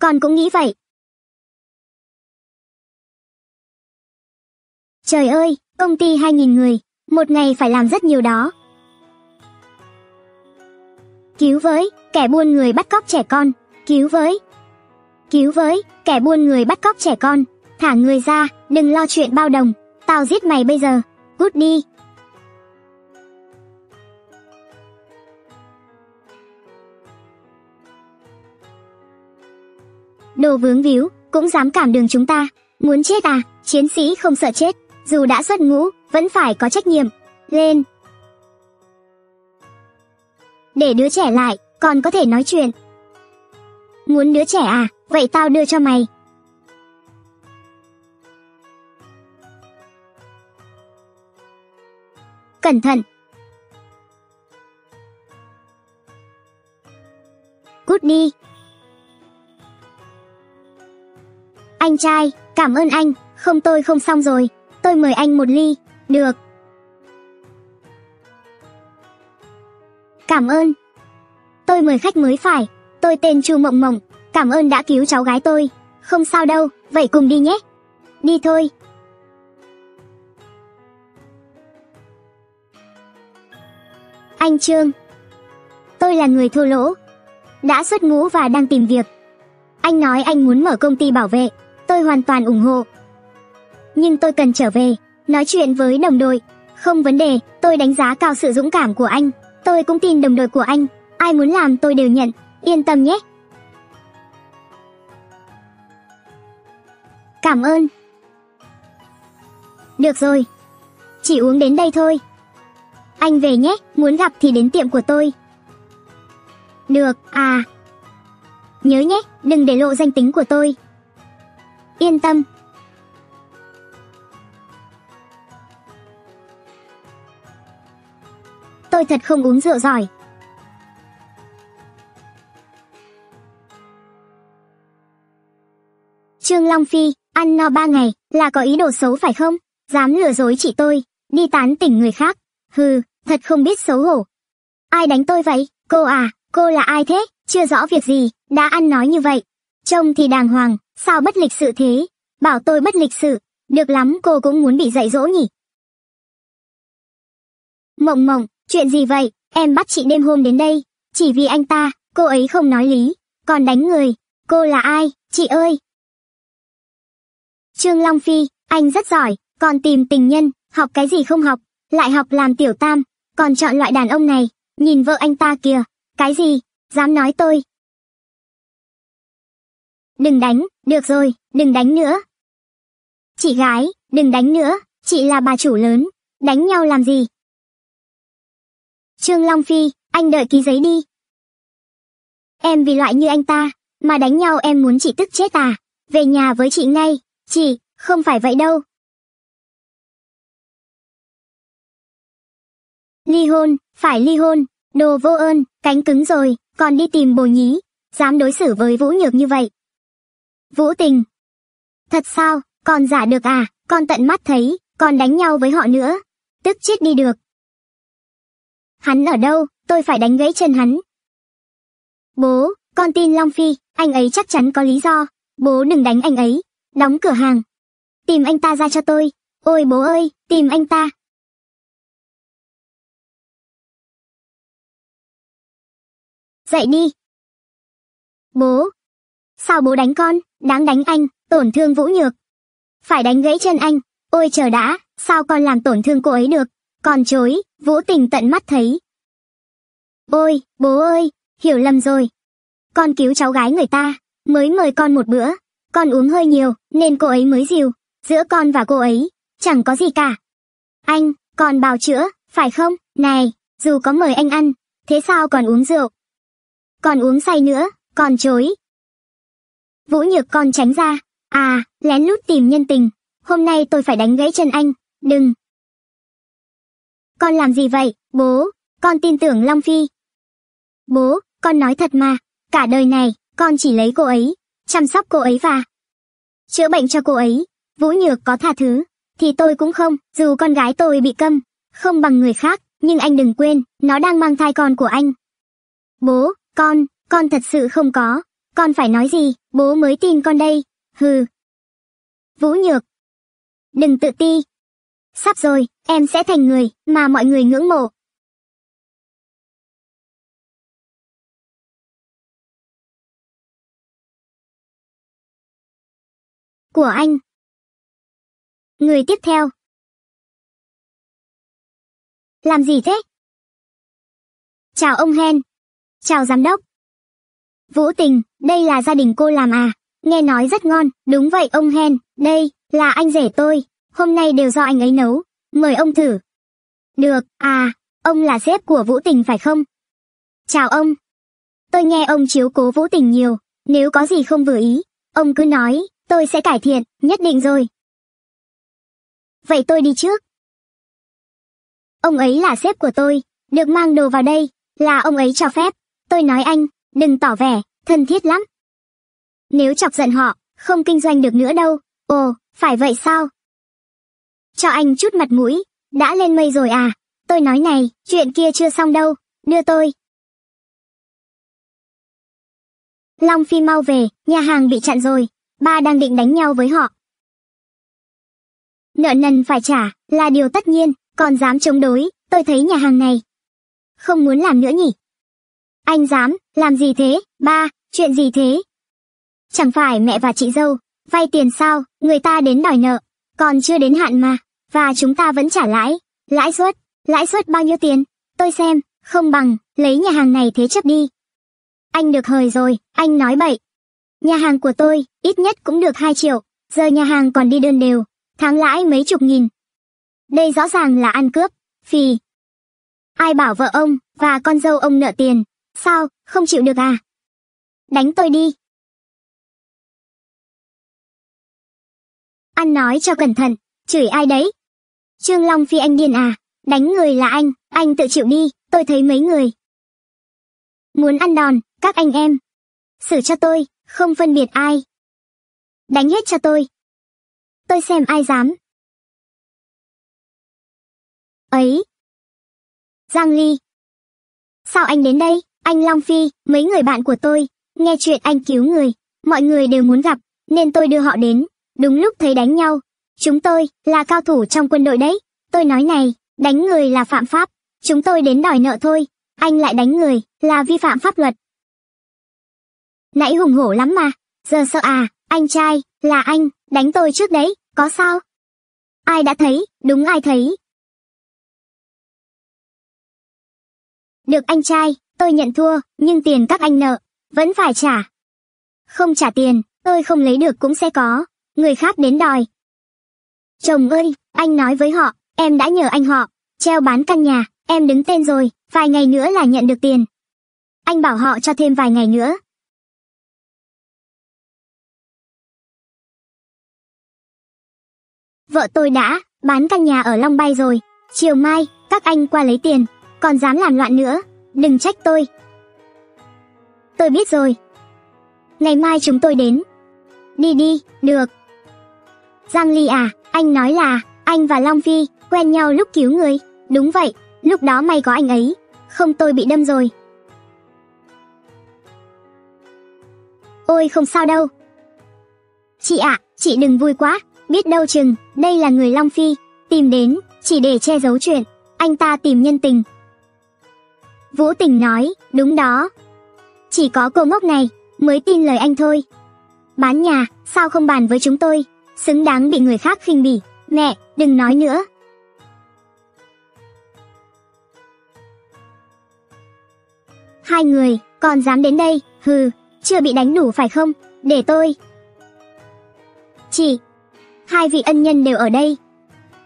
Con cũng nghĩ vậy. Trời ơi, công ty 2.000 người, một ngày phải làm rất nhiều đó. Cứu với, kẻ buôn người bắt cóc trẻ con, cứu với. Cứu với, kẻ buôn người bắt cóc trẻ con. Thả người ra, đừng lo chuyện bao đồng, tao giết mày bây giờ, cút đi. Đồ vướng víu, cũng dám cảm đường chúng ta, muốn chết à, chiến sĩ không sợ chết, dù đã xuất ngũ, vẫn phải có trách nhiệm. Lên! Để đứa trẻ lại, còn có thể nói chuyện. Muốn đứa trẻ à, vậy tao đưa cho mày, cẩn thận. Cút đi. Anh trai, cảm ơn anh, không tôi không xong rồi, tôi mời anh một ly, được. Cảm ơn. Tôi mời khách mới phải, tôi tên Chu Mộng Mộng, cảm ơn đã cứu cháu gái tôi. Không sao đâu, vậy cùng đi nhé. Đi thôi, Anh Trương, tôi là người thua lỗ, đã xuất ngũ và đang tìm việc. Anh nói anh muốn mở công ty bảo vệ, tôi hoàn toàn ủng hộ. Nhưng tôi cần trở về, nói chuyện với đồng đội. Không vấn đề, tôi đánh giá cao sự dũng cảm của anh, tôi cũng tin đồng đội của anh, ai muốn làm tôi đều nhận, yên tâm nhé. Cảm ơn. Được rồi, chỉ uống đến đây thôi. Anh về nhé, muốn gặp thì đến tiệm của tôi. Được, à. Nhớ nhé, đừng để lộ danh tính của tôi. Yên tâm. Tôi thật không uống rượu giỏi. Trương Long Phi, ăn no ba ngày, là có ý đồ xấu phải không? Dám lừa dối chị tôi, đi tán tỉnh người khác. Hừ, thật không biết xấu hổ. Ai đánh tôi vậy? Cô à, cô là ai thế? Chưa rõ việc gì, đã ăn nói như vậy. Trông thì đàng hoàng, sao bất lịch sự thế? Bảo tôi bất lịch sự, được lắm cô cũng muốn bị dạy dỗ nhỉ? Mộng mộng, chuyện gì vậy? Em bắt chị đêm hôm đến đây, chỉ vì anh ta, cô ấy không nói lý, còn đánh người. Cô là ai, chị ơi? Trương Long Phi, anh rất giỏi, còn tìm tình nhân, học cái gì không học, lại học làm tiểu tam, còn chọn loại đàn ông này, nhìn vợ anh ta kìa, cái gì, dám nói tôi. Đừng đánh, được rồi, đừng đánh nữa. Chị gái, đừng đánh nữa, chị là bà chủ lớn, đánh nhau làm gì? Trương Long Phi, anh đợi ký giấy đi. Em vì loại như anh ta, mà đánh nhau em muốn chị tức chết à, về nhà với chị ngay, chị, không phải vậy đâu, Ly hôn, phải ly hôn, đồ vô ơn, cánh cứng rồi, còn đi tìm bồ nhí, dám đối xử với Vũ Nhược như vậy. Vũ tình. Thật sao, còn giả được à, con tận mắt thấy, còn đánh nhau với họ nữa. Tức chết đi được. Hắn ở đâu, tôi phải đánh gãy chân hắn. Bố, con tin Long Phi, anh ấy chắc chắn có lý do. Bố đừng đánh anh ấy. Đóng cửa hàng. Tìm anh ta ra cho tôi. Ôi bố ơi, tìm anh ta, dậy đi. Bố! Sao bố đánh con, đáng đánh anh, tổn thương vũ nhược. Phải đánh gãy chân anh, ôi chờ đã, sao con làm tổn thương cô ấy được, còn chối, vũ tình tận mắt thấy. Ôi, bố ơi, hiểu lầm rồi. Con cứu cháu gái người ta, mới mời con một bữa, con uống hơi nhiều, nên cô ấy mới dìu, giữa con và cô ấy, chẳng có gì cả. Anh, còn bào chữa, phải không, này, dù có mời anh ăn, thế sao còn uống rượu? còn uống say nữa, còn chối. Vũ nhược con tránh ra, à, lén lút tìm nhân tình, hôm nay tôi phải đánh gãy chân anh, đừng. Con làm gì vậy, bố, con tin tưởng Long Phi. Bố, con nói thật mà, cả đời này, con chỉ lấy cô ấy, chăm sóc cô ấy và chữa bệnh cho cô ấy. Vũ Nhược có tha thứ, thì tôi cũng không, dù con gái tôi bị câm, không bằng người khác, nhưng anh đừng quên, nó đang mang thai con của anh. Bố, con, con thật sự không có. Con phải nói gì, bố mới tin con đây. Hừ. Vũ Nhược. Đừng tự ti. Sắp rồi, em sẽ thành người mà mọi người ngưỡng mộ. Của anh. Người tiếp theo. Làm gì thế? Chào ông Hen. Chào giám đốc. Vũ Tình, đây là gia đình cô làm à? Nghe nói rất ngon, đúng vậy ông Hen, đây, là anh rể tôi, hôm nay đều do anh ấy nấu, mời ông thử. Được, à, ông là sếp của Vũ Tình phải không? Chào ông. Tôi nghe ông chiếu cố Vũ Tình nhiều, nếu có gì không vừa ý, ông cứ nói, tôi sẽ cải thiện, nhất định rồi. Vậy tôi đi trước. Ông ấy là sếp của tôi, được mang đồ vào đây, là ông ấy cho phép. Tôi nói anh, đừng tỏ vẻ, thân thiết lắm. Nếu chọc giận họ, không kinh doanh được nữa đâu. Ồ, phải vậy sao? Cho anh chút mặt mũi, đã lên mây rồi à? Tôi nói này, chuyện kia chưa xong đâu, đưa tôi. Long Phi mau về, nhà hàng bị chặn rồi, ba đang định đánh nhau với họ. Nợ nần phải trả, là điều tất nhiên, còn dám chống đối, tôi thấy nhà hàng này. Không muốn làm nữa nhỉ, anh dám, làm gì thế, ba, chuyện gì thế? Chẳng phải mẹ và chị dâu, vay tiền sao, người ta đến đòi nợ, còn chưa đến hạn mà, và chúng ta vẫn trả lãi, lãi suất, lãi suất bao nhiêu tiền? Tôi xem, không bằng, lấy nhà hàng này thế chấp đi. Anh được hời rồi, anh nói bậy. Nhà hàng của tôi, ít nhất cũng được 2 triệu, giờ nhà hàng còn đi đơn đều, tháng lãi mấy chục nghìn. Đây rõ ràng là ăn cướp, phì. Ai bảo vợ ông, và con dâu ông nợ tiền, Sao, không chịu được à? Đánh tôi đi. Anh nói cho cẩn thận, chửi ai đấy? Trương Long Phi anh điên à, đánh người là anh, anh tự chịu đi, tôi thấy mấy người. Muốn ăn đòn, các anh em. Xử cho tôi, không phân biệt ai. Đánh hết cho tôi. Tôi xem ai dám. Ấy. Giang Ly. Sao anh đến đây? Anh Long Phi, mấy người bạn của tôi, nghe chuyện anh cứu người, mọi người đều muốn gặp, nên tôi đưa họ đến. Đúng lúc thấy đánh nhau, chúng tôi là cao thủ trong quân đội đấy. Tôi nói này, đánh người là phạm pháp, chúng tôi đến đòi nợ thôi, anh lại đánh người là vi phạm pháp luật. Nãy hùng hổ lắm mà, giờ sợ à, anh trai, là anh, đánh tôi trước đấy, có sao? Ai đã thấy, đúng ai thấy. Được anh trai, tôi nhận thua, nhưng tiền các anh nợ, vẫn phải trả. Không trả tiền, tôi không lấy được cũng sẽ có, người khác đến đòi. Chồng ơi, anh nói với họ, em đã nhờ anh họ, treo bán căn nhà, em đứng tên rồi, vài ngày nữa là nhận được tiền. Anh bảo họ cho thêm vài ngày nữa. Vợ tôi đã, bán căn nhà ở Long Bay rồi, chiều mai, các anh qua lấy tiền, còn dám làm loạn nữa. Đừng trách tôi. Tôi biết rồi. Ngày mai chúng tôi đến. Đi đi, được. Giang Ly à, anh nói là anh và Long Phi quen nhau lúc cứu người. Đúng vậy, lúc đó may có anh ấy, không tôi bị đâm rồi. Ôi không sao đâu. Chị ạ, à, chị đừng vui quá, biết đâu chừng đây là người Long Phi tìm đến chỉ để che giấu chuyện, anh ta tìm nhân tình, Vũ Tình nói, đúng đó. Chỉ có cô ngốc này, mới tin lời anh thôi. Bán nhà, sao không bàn với chúng tôi, xứng đáng bị người khác khinh bỉ, mẹ, đừng nói nữa. Hai người, còn dám đến đây, hừ, chưa bị đánh đủ phải không, để tôi. Chị, hai vị ân nhân đều ở đây.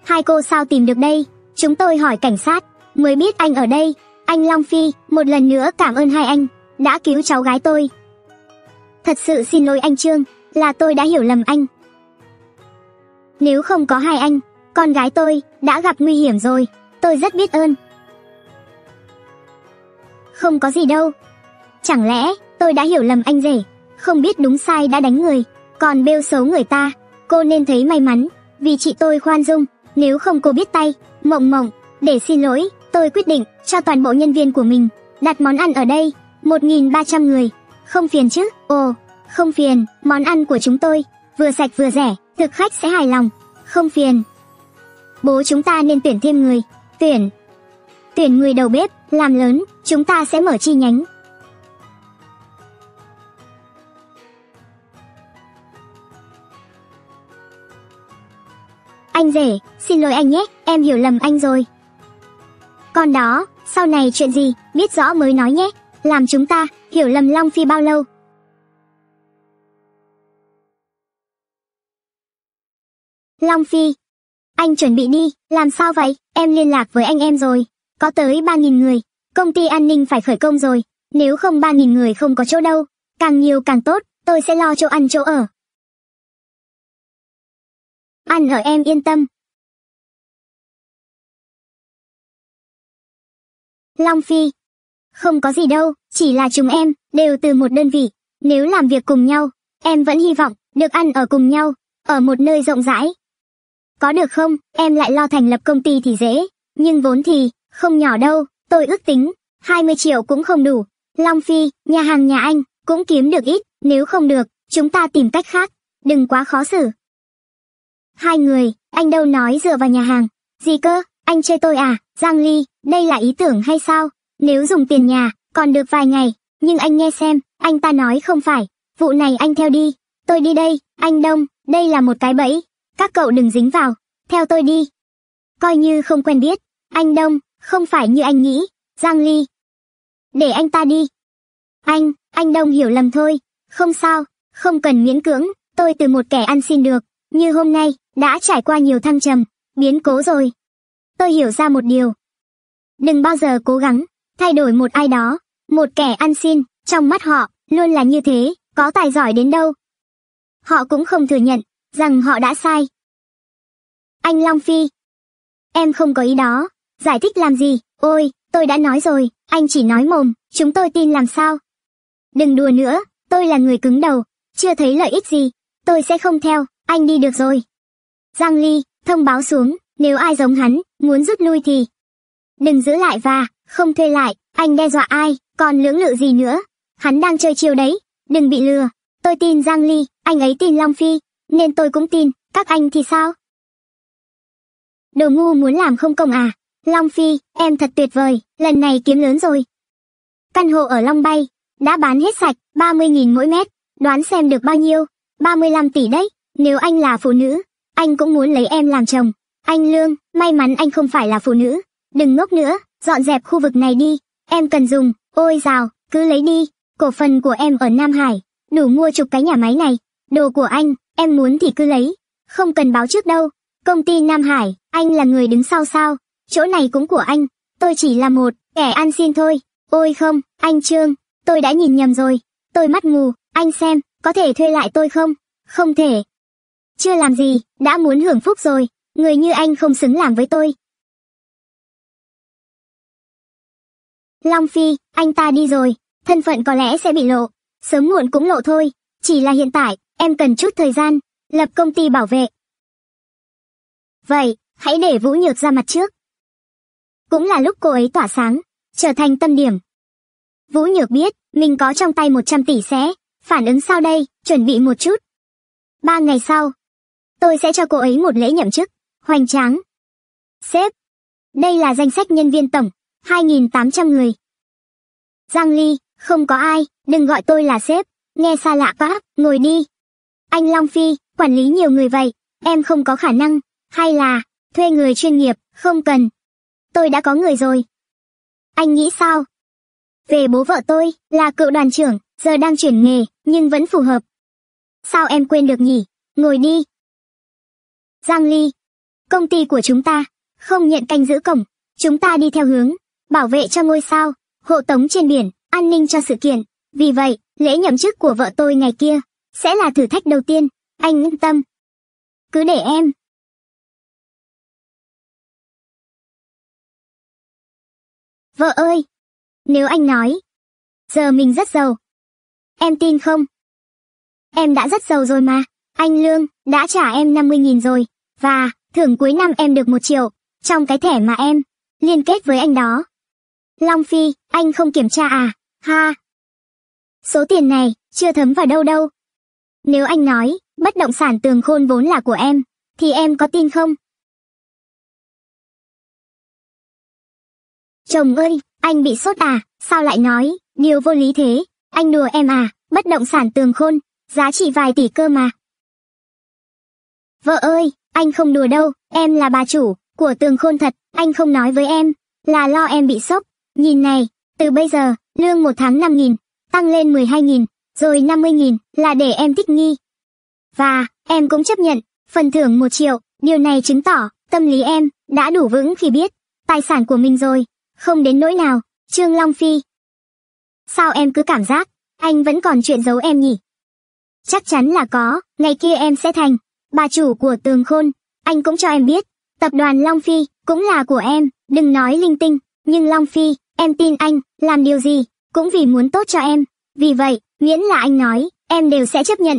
Hai cô sao tìm được đây, chúng tôi hỏi cảnh sát, mới biết anh ở đây, anh Long Phi, một lần nữa cảm ơn hai anh, đã cứu cháu gái tôi. Thật sự xin lỗi anh Trương, là tôi đã hiểu lầm anh. Nếu không có hai anh, con gái tôi đã gặp nguy hiểm rồi, tôi rất biết ơn. Không có gì đâu. Chẳng lẽ tôi đã hiểu lầm anh rể, không biết đúng sai đã đánh người, còn bêu xấu người ta, cô nên thấy may mắn, vì chị tôi khoan dung, nếu không cô biết tay, mộng mộng, để xin lỗi, Tôi quyết định cho toàn bộ nhân viên của mình đặt món ăn ở đây, 1.300 người. Không phiền chứ? Ồ, không phiền, món ăn của chúng tôi vừa sạch vừa rẻ, thực khách sẽ hài lòng. Không phiền. Bố chúng ta nên tuyển thêm người. Tuyển. Tuyển người đầu bếp, làm lớn, chúng ta sẽ mở chi nhánh. Anh rể, xin lỗi anh nhé, em hiểu lầm anh rồi con đó, sau này chuyện gì, biết rõ mới nói nhé, làm chúng ta hiểu lầm Long Phi bao lâu. Long Phi, anh chuẩn bị đi, làm sao vậy, em liên lạc với anh em rồi, có tới 3.000 người, công ty an ninh phải khởi công rồi, nếu không 3.000 người không có chỗ đâu, càng nhiều càng tốt, tôi sẽ lo chỗ ăn chỗ ở. Ăn ở em yên tâm, Long Phi. Không có gì đâu, chỉ là chúng em, đều từ một đơn vị. Nếu làm việc cùng nhau, em vẫn hy vọng, được ăn ở cùng nhau, ở một nơi rộng rãi. Có được không, em lại lo thành lập công ty thì dễ, nhưng vốn thì, không nhỏ đâu, tôi ước tính, 20 triệu cũng không đủ. Long Phi, nhà hàng nhà anh, cũng kiếm được ít, nếu không được, chúng ta tìm cách khác, đừng quá khó xử. Hai người, anh đâu nói dựa vào nhà hàng, gì cơ, anh chơi tôi à, Giang Ly, đây là ý tưởng hay sao? Nếu dùng tiền nhà, còn được vài ngày, nhưng anh nghe xem, anh ta nói không phải, vụ này anh theo đi. Tôi đi đây, anh Đông, đây là một cái bẫy, các cậu đừng dính vào, theo tôi đi. Coi như không quen biết, anh Đông, không phải như anh nghĩ, Giang Ly. Để anh ta đi. Anh, anh Đông hiểu lầm thôi, không sao, không cần miễn cưỡng, tôi từ một kẻ ăn xin được, như hôm nay, đã trải qua nhiều thăng trầm, biến cố rồi, tôi hiểu ra một điều. Đừng bao giờ cố gắng thay đổi một ai đó, một kẻ ăn xin, trong mắt họ, luôn là như thế, có tài giỏi đến đâu. Họ cũng không thừa nhận rằng họ đã sai. Anh Long Phi. Em không có ý đó, giải thích làm gì, ôi, tôi đã nói rồi, anh chỉ nói mồm, chúng tôi tin làm sao. Đừng đùa nữa, tôi là người cứng đầu, chưa thấy lợi ích gì, tôi sẽ không theo, anh đi được rồi. Giang Ly, thông báo xuống, nếu ai giống hắn, muốn rút lui thì đừng giữ lại và không thuê lại, anh đe dọa ai, còn lưỡng lự gì nữa. Hắn đang chơi chiêu đấy, đừng bị lừa. Tôi tin Giang Ly, anh ấy tin Long Phi, nên tôi cũng tin, các anh thì sao? Đồ ngu muốn làm không công à? Long Phi, em thật tuyệt vời, lần này kiếm lớn rồi. Căn hộ ở Long Bay, đã bán hết sạch, 30.000 mỗi mét, đoán xem được bao nhiêu, 35 tỷ đấy, nếu anh là phụ nữ, anh cũng muốn lấy em làm chồng. Anh Lương, may mắn anh không phải là phụ nữ. Đừng ngốc nữa, dọn dẹp khu vực này đi. Em cần dùng, ôi rào, cứ lấy đi. Cổ phần của em ở Nam Hải, đủ mua chục cái nhà máy này. Đồ của anh, em muốn thì cứ lấy. Không cần báo trước đâu. Công ty Nam Hải, anh là người đứng sau sao. Chỗ này cũng của anh. Tôi chỉ là một, kẻ ăn xin thôi. Ôi không, anh Trương, tôi đã nhìn nhầm rồi. Tôi mắt mù, anh xem, có thể thuê lại tôi không? Không thể. Chưa làm gì, đã muốn hưởng phúc rồi người như anh không xứng làm với tôi long phi anh ta đi rồi thân phận có lẽ sẽ bị lộ sớm muộn cũng lộ thôi chỉ là hiện tại em cần chút thời gian lập công ty bảo vệ vậy hãy để vũ nhược ra mặt trước cũng là lúc cô ấy tỏa sáng trở thành tâm điểm vũ nhược biết mình có trong tay 100 tỷ sẽ phản ứng sau đây chuẩn bị một chút ba ngày sau tôi sẽ cho cô ấy một lễ nhậm chức hoành tráng. Sếp, đây là danh sách nhân viên tổng, 2.800 người. Giang Ly, không có ai, đừng gọi tôi là sếp, nghe xa lạ quá, ngồi đi. Anh Long Phi, quản lý nhiều người vậy, em không có khả năng, hay là, thuê người chuyên nghiệp, không cần. Tôi đã có người rồi. Anh nghĩ sao? Về bố vợ tôi, là cựu đoàn trưởng, giờ đang chuyển nghề, nhưng vẫn phù hợp. Sao em quên được nhỉ? Ngồi đi. Giang Ly, công ty của chúng ta không nhận canh giữ cổng chúng ta đi theo hướng bảo vệ cho ngôi sao hộ tống trên biển an ninh cho sự kiện vì vậy lễ nhậm chức của vợ tôi ngày kia sẽ là thử thách đầu tiên anh yên tâm cứ để em vợ ơi nếu anh nói giờ mình rất giàu em tin không em đã rất giàu rồi mà anh lương đã trả em năm mươi nghìn rồi và thưởng cuối năm em được một triệu, trong cái thẻ mà em liên kết với anh đó. Long Phi, anh không kiểm tra à, ha. Số tiền này, chưa thấm vào đâu đâu. Nếu anh nói, bất động sản tường khôn vốn là của em, thì em có tin không? Chồng ơi, anh bị sốt à, sao lại nói, điều vô lý thế, anh đùa em à, bất động sản tường khôn, giá trị vài tỷ cơ mà. Vợ ơi, anh không đùa đâu, em là bà chủ, của tường khôn thật, anh không nói với em, là lo em bị sốc. Nhìn này, từ bây giờ, lương một tháng 5.000, tăng lên 12.000, rồi 50.000, là để em thích nghi. Và, em cũng chấp nhận, phần thưởng 1 triệu, điều này chứng tỏ, tâm lý em, đã đủ vững khi biết, tài sản của mình rồi, không đến nỗi nào, Trương Long Phi. Sao em cứ cảm giác, anh vẫn còn chuyện giấu em nhỉ? Chắc chắn là có, ngày kia em sẽ thành, bà chủ của tường khôn anh cũng cho em biết tập đoàn long phi cũng là của em đừng nói linh tinh nhưng long phi em tin anh làm điều gì cũng vì muốn tốt cho em vì vậy miễn là anh nói em đều sẽ chấp nhận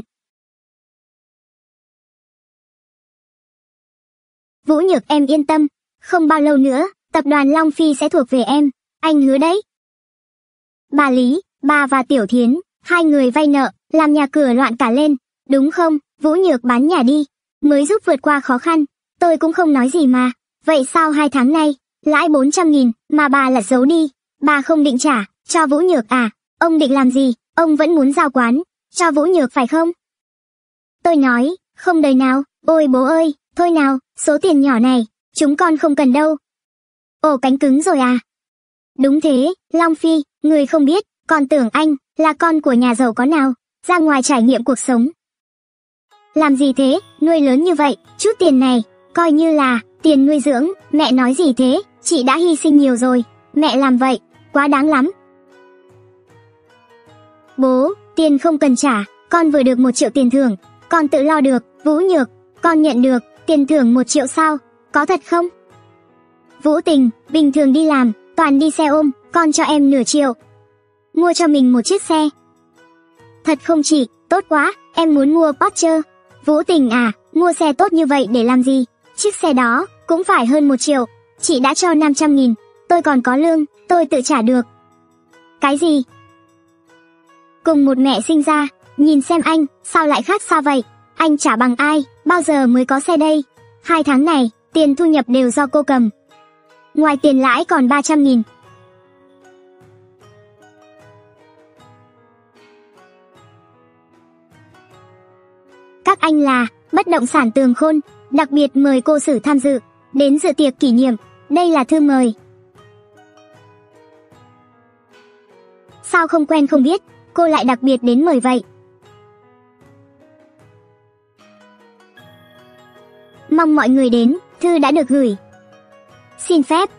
vũ nhược em yên tâm không bao lâu nữa tập đoàn long phi sẽ thuộc về em anh hứa đấy bà lý bà và tiểu thiến hai người vay nợ làm nhà cửa loạn cả lên đúng không Vũ Nhược bán nhà đi, mới giúp vượt qua khó khăn, tôi cũng không nói gì mà. Vậy sao hai tháng nay, lãi 400.000 mà bà lật giấu đi, bà không định trả, cho Vũ Nhược à, ông định làm gì, ông vẫn muốn giao quán, cho Vũ Nhược phải không? Tôi nói, không đời nào, ôi bố ơi, thôi nào, số tiền nhỏ này, chúng con không cần đâu. Ồ cánh cứng rồi à? Đúng thế, Long Phi, người không biết, còn tưởng anh, là con của nhà giàu có nào, ra ngoài trải nghiệm cuộc sống, làm gì thế, nuôi lớn như vậy, chút tiền này, coi như là tiền nuôi dưỡng, mẹ nói gì thế, chị đã hy sinh nhiều rồi, mẹ làm vậy, quá đáng lắm. Bố, tiền không cần trả, con vừa được một triệu tiền thưởng, con tự lo được, Vũ Nhược, con nhận được, tiền thưởng một triệu sao, có thật không? Vũ Tình, bình thường đi làm, toàn đi xe ôm, con cho em nửa triệu. Mua cho mình một chiếc xe. Thật không chị, tốt quá, em muốn mua Porsche. Vũ Tình à, mua xe tốt như vậy để làm gì? Chiếc xe đó cũng phải hơn một triệu, chị đã cho 500 nghìn, tôi còn có lương, tôi tự trả được. Cái gì? Cùng một mẹ sinh ra, nhìn xem anh, sao lại khác xa vậy? Anh trả bằng ai, bao giờ mới có xe đây? Hai tháng này, tiền thu nhập đều do cô cầm. Ngoài tiền lãi còn 300 nghìn, các anh là bất động sản tường khôn, đặc biệt mời cô sử tham dự, đến dự tiệc kỷ niệm, đây là thư mời. Sao không quen không biết, cô lại đặc biệt đến mời vậy? Mong mọi người đến, thư đã được gửi. Xin phép,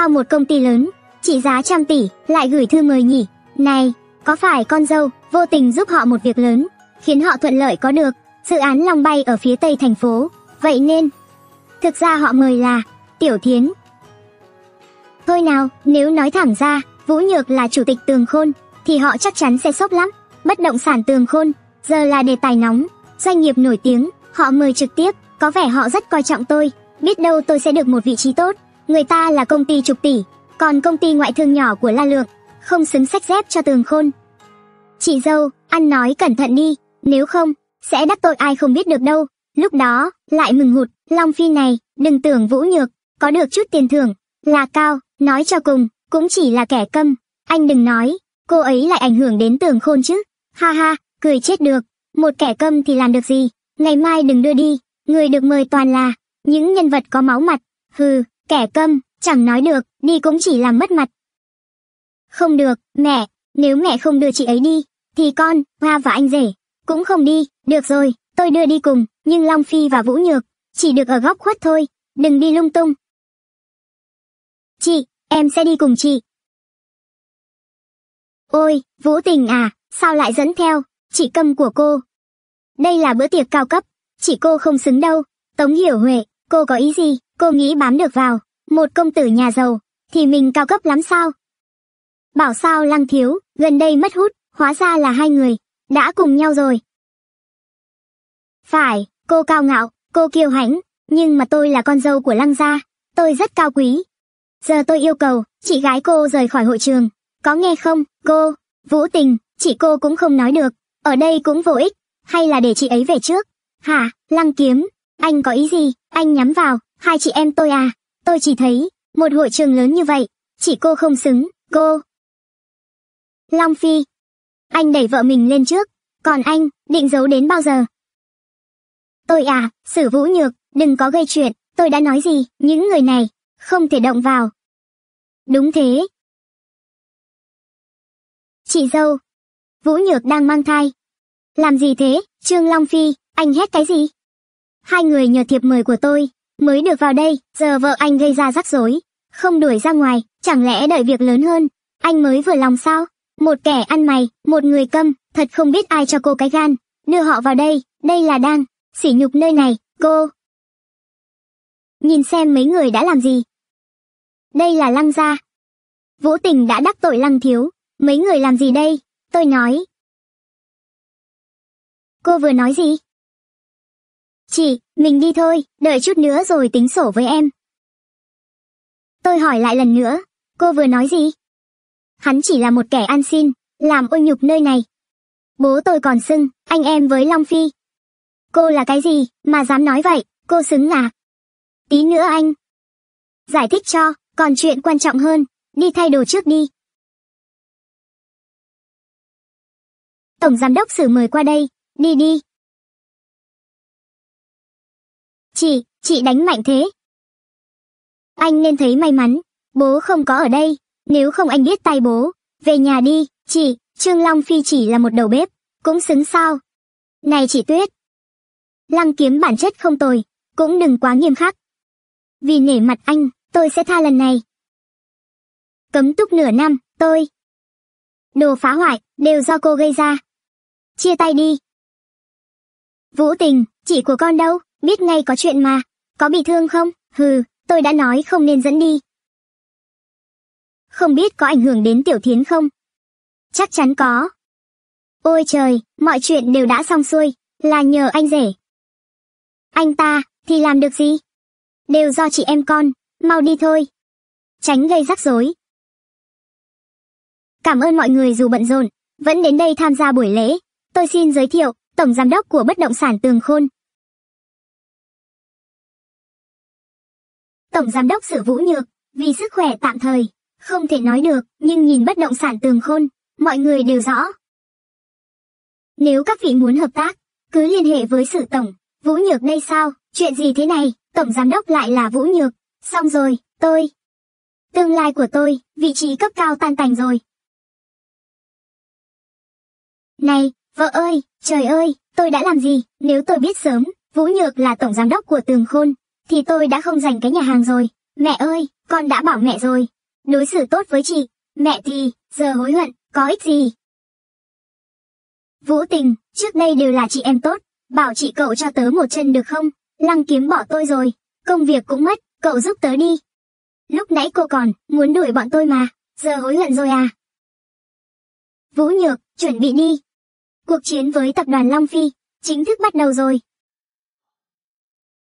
sao một công ty lớn, trị giá trăm tỷ, lại gửi thư mời nhỉ? Này, có phải con dâu, vô tình giúp họ một việc lớn, khiến họ thuận lợi có được, dự án long bay ở phía tây thành phố, vậy nên, thực ra họ mời là, Tiểu Thiến. Thôi nào, nếu nói thẳng ra, Vũ Nhược là chủ tịch Tường Khôn, thì họ chắc chắn sẽ sốc lắm. Bất động sản Tường Khôn, giờ là đề tài nóng, doanh nghiệp nổi tiếng, họ mời trực tiếp, có vẻ họ rất coi trọng tôi, biết đâu tôi sẽ được một vị trí tốt. Người ta là công ty chục tỷ, còn công ty ngoại thương nhỏ của La Lượng, không xứng sách dép cho tường khôn. Chị dâu, ăn nói cẩn thận đi, nếu không, sẽ đắc tội ai không biết được đâu. Lúc đó, lại mừng hụt, Long Phi này, đừng tưởng vũ nhược, có được chút tiền thưởng, là cao, nói cho cùng, cũng chỉ là kẻ câm. Anh đừng nói, cô ấy lại ảnh hưởng đến tường khôn chứ. Ha ha, cười chết được, một kẻ câm thì làm được gì, ngày mai đừng đưa đi, người được mời toàn là những nhân vật có máu mặt. Hừ, kẻ câm, chẳng nói được, đi cũng chỉ làm mất mặt. Không được, mẹ, nếu mẹ không đưa chị ấy đi, thì con, Hoa và anh rể, cũng không đi, được rồi, tôi đưa đi cùng, nhưng Long Phi và Vũ Nhược, chỉ được ở góc khuất thôi, đừng đi lung tung. Chị, em sẽ đi cùng chị. Ôi, Vũ Tình à, sao lại dẫn theo, chị câm của cô. Đây là bữa tiệc cao cấp, chị cô không xứng đâu, Tống Hiểu Huệ, cô có ý gì, cô nghĩ bám được vào một công tử nhà giàu thì mình cao cấp lắm sao bảo sao lăng thiếu gần đây mất hút hóa ra là hai người đã cùng nhau rồi phải cô cao ngạo cô kiêu hãnh nhưng mà tôi là con dâu của lăng gia tôi rất cao quý giờ tôi yêu cầu chị gái cô rời khỏi hội trường có nghe không cô vũ tình chị cô cũng không nói được ở đây cũng vô ích hay là để chị ấy về trước hả lăng kiếm anh có ý gì anh nhắm vào hai chị em tôi à, tôi chỉ thấy, một hội trường lớn như vậy, chỉ cô không xứng, cô. Long Phi. Anh đẩy vợ mình lên trước, còn anh, định giấu đến bao giờ? Tôi à, sử vũ nhược, đừng có gây chuyện, tôi đã nói gì, những người này, không thể động vào. Đúng thế. Chị dâu. Vũ nhược đang mang thai. Làm gì thế, Trương Long Phi, anh hét cái gì? Hai người nhờ thiệp mời của tôi, mới được vào đây, giờ vợ anh gây ra rắc rối. Không đuổi ra ngoài, chẳng lẽ đợi việc lớn hơn, anh mới vừa lòng sao? Một kẻ ăn mày, một người câm, thật không biết ai cho cô cái gan. Đưa họ vào đây, đây là đang, sỉ nhục nơi này, cô. Nhìn xem mấy người đã làm gì. Đây là lăng gia. Vũ tình đã đắc tội lăng thiếu, mấy người làm gì đây, tôi nói. Cô vừa nói gì? Chị, mình đi thôi, đợi chút nữa rồi tính sổ với em. Tôi hỏi lại lần nữa, cô vừa nói gì? Hắn chỉ là một kẻ ăn xin, làm ô nhục nơi này. Bố tôi còn sưng anh em với Long Phi. Cô là cái gì, mà dám nói vậy, cô xứng là Tí nữa anh. Giải thích cho, còn chuyện quan trọng hơn, đi thay đồ trước đi. Tổng giám đốc xử mời qua đây, đi đi, Chị, chị đánh mạnh thế. Anh nên thấy may mắn, bố không có ở đây, nếu không anh biết tay bố. Về nhà đi, chị, Trương Long Phi chỉ là một đầu bếp, cũng xứng sao. Này chị Tuyết. Lăng kiếm bản chất không tồi, cũng đừng quá nghiêm khắc. Vì nể mặt anh, tôi sẽ tha lần này. Cấm túc nửa năm, tôi. Đồ phá hoại, đều do cô gây ra. Chia tay đi. Vũ tình, chị của con đâu? biết ngay có chuyện mà, có bị thương không? Hừ, tôi đã nói không nên dẫn đi. Không biết có ảnh hưởng đến Tiểu Thiến không? Chắc chắn có. Ôi trời, mọi chuyện đều đã xong xuôi, là nhờ anh rể. Anh ta, thì làm được gì? Đều do chị em con, mau đi thôi. Tránh gây rắc rối. Cảm ơn mọi người dù bận rộn, vẫn đến đây tham gia buổi lễ. Tôi xin giới thiệu, Tổng Giám đốc của Bất Động Sản Tường Khôn, Tổng Giám đốc Sử Vũ Nhược, vì sức khỏe tạm thời, không thể nói được, nhưng nhìn bất động sản tường khôn, mọi người đều rõ. Nếu các vị muốn hợp tác, cứ liên hệ với Sử Tổng, Vũ Nhược đây sao, chuyện gì thế này, Tổng Giám đốc lại là Vũ Nhược, xong rồi, tôi. Tương lai của tôi, vị trí cấp cao tan tành rồi. Này, vợ ơi, trời ơi, tôi đã làm gì, nếu tôi biết sớm, Vũ Nhược là Tổng Giám đốc của Tường Khôn, thì tôi đã không dành cái nhà hàng rồi. Mẹ ơi, con đã bảo mẹ rồi. Đối xử tốt với chị, mẹ thì, giờ hối hận, có ích gì. Vũ tình, trước đây đều là chị em tốt, bảo chị cậu cho tớ một chân được không? Lăng kiếm bỏ tôi rồi, công việc cũng mất, cậu giúp tớ đi. Lúc nãy cô còn, muốn đuổi bọn tôi mà, giờ hối hận rồi à? Vũ Nhược, chuẩn bị đi. Cuộc chiến với tập đoàn Long Phi, chính thức bắt đầu rồi.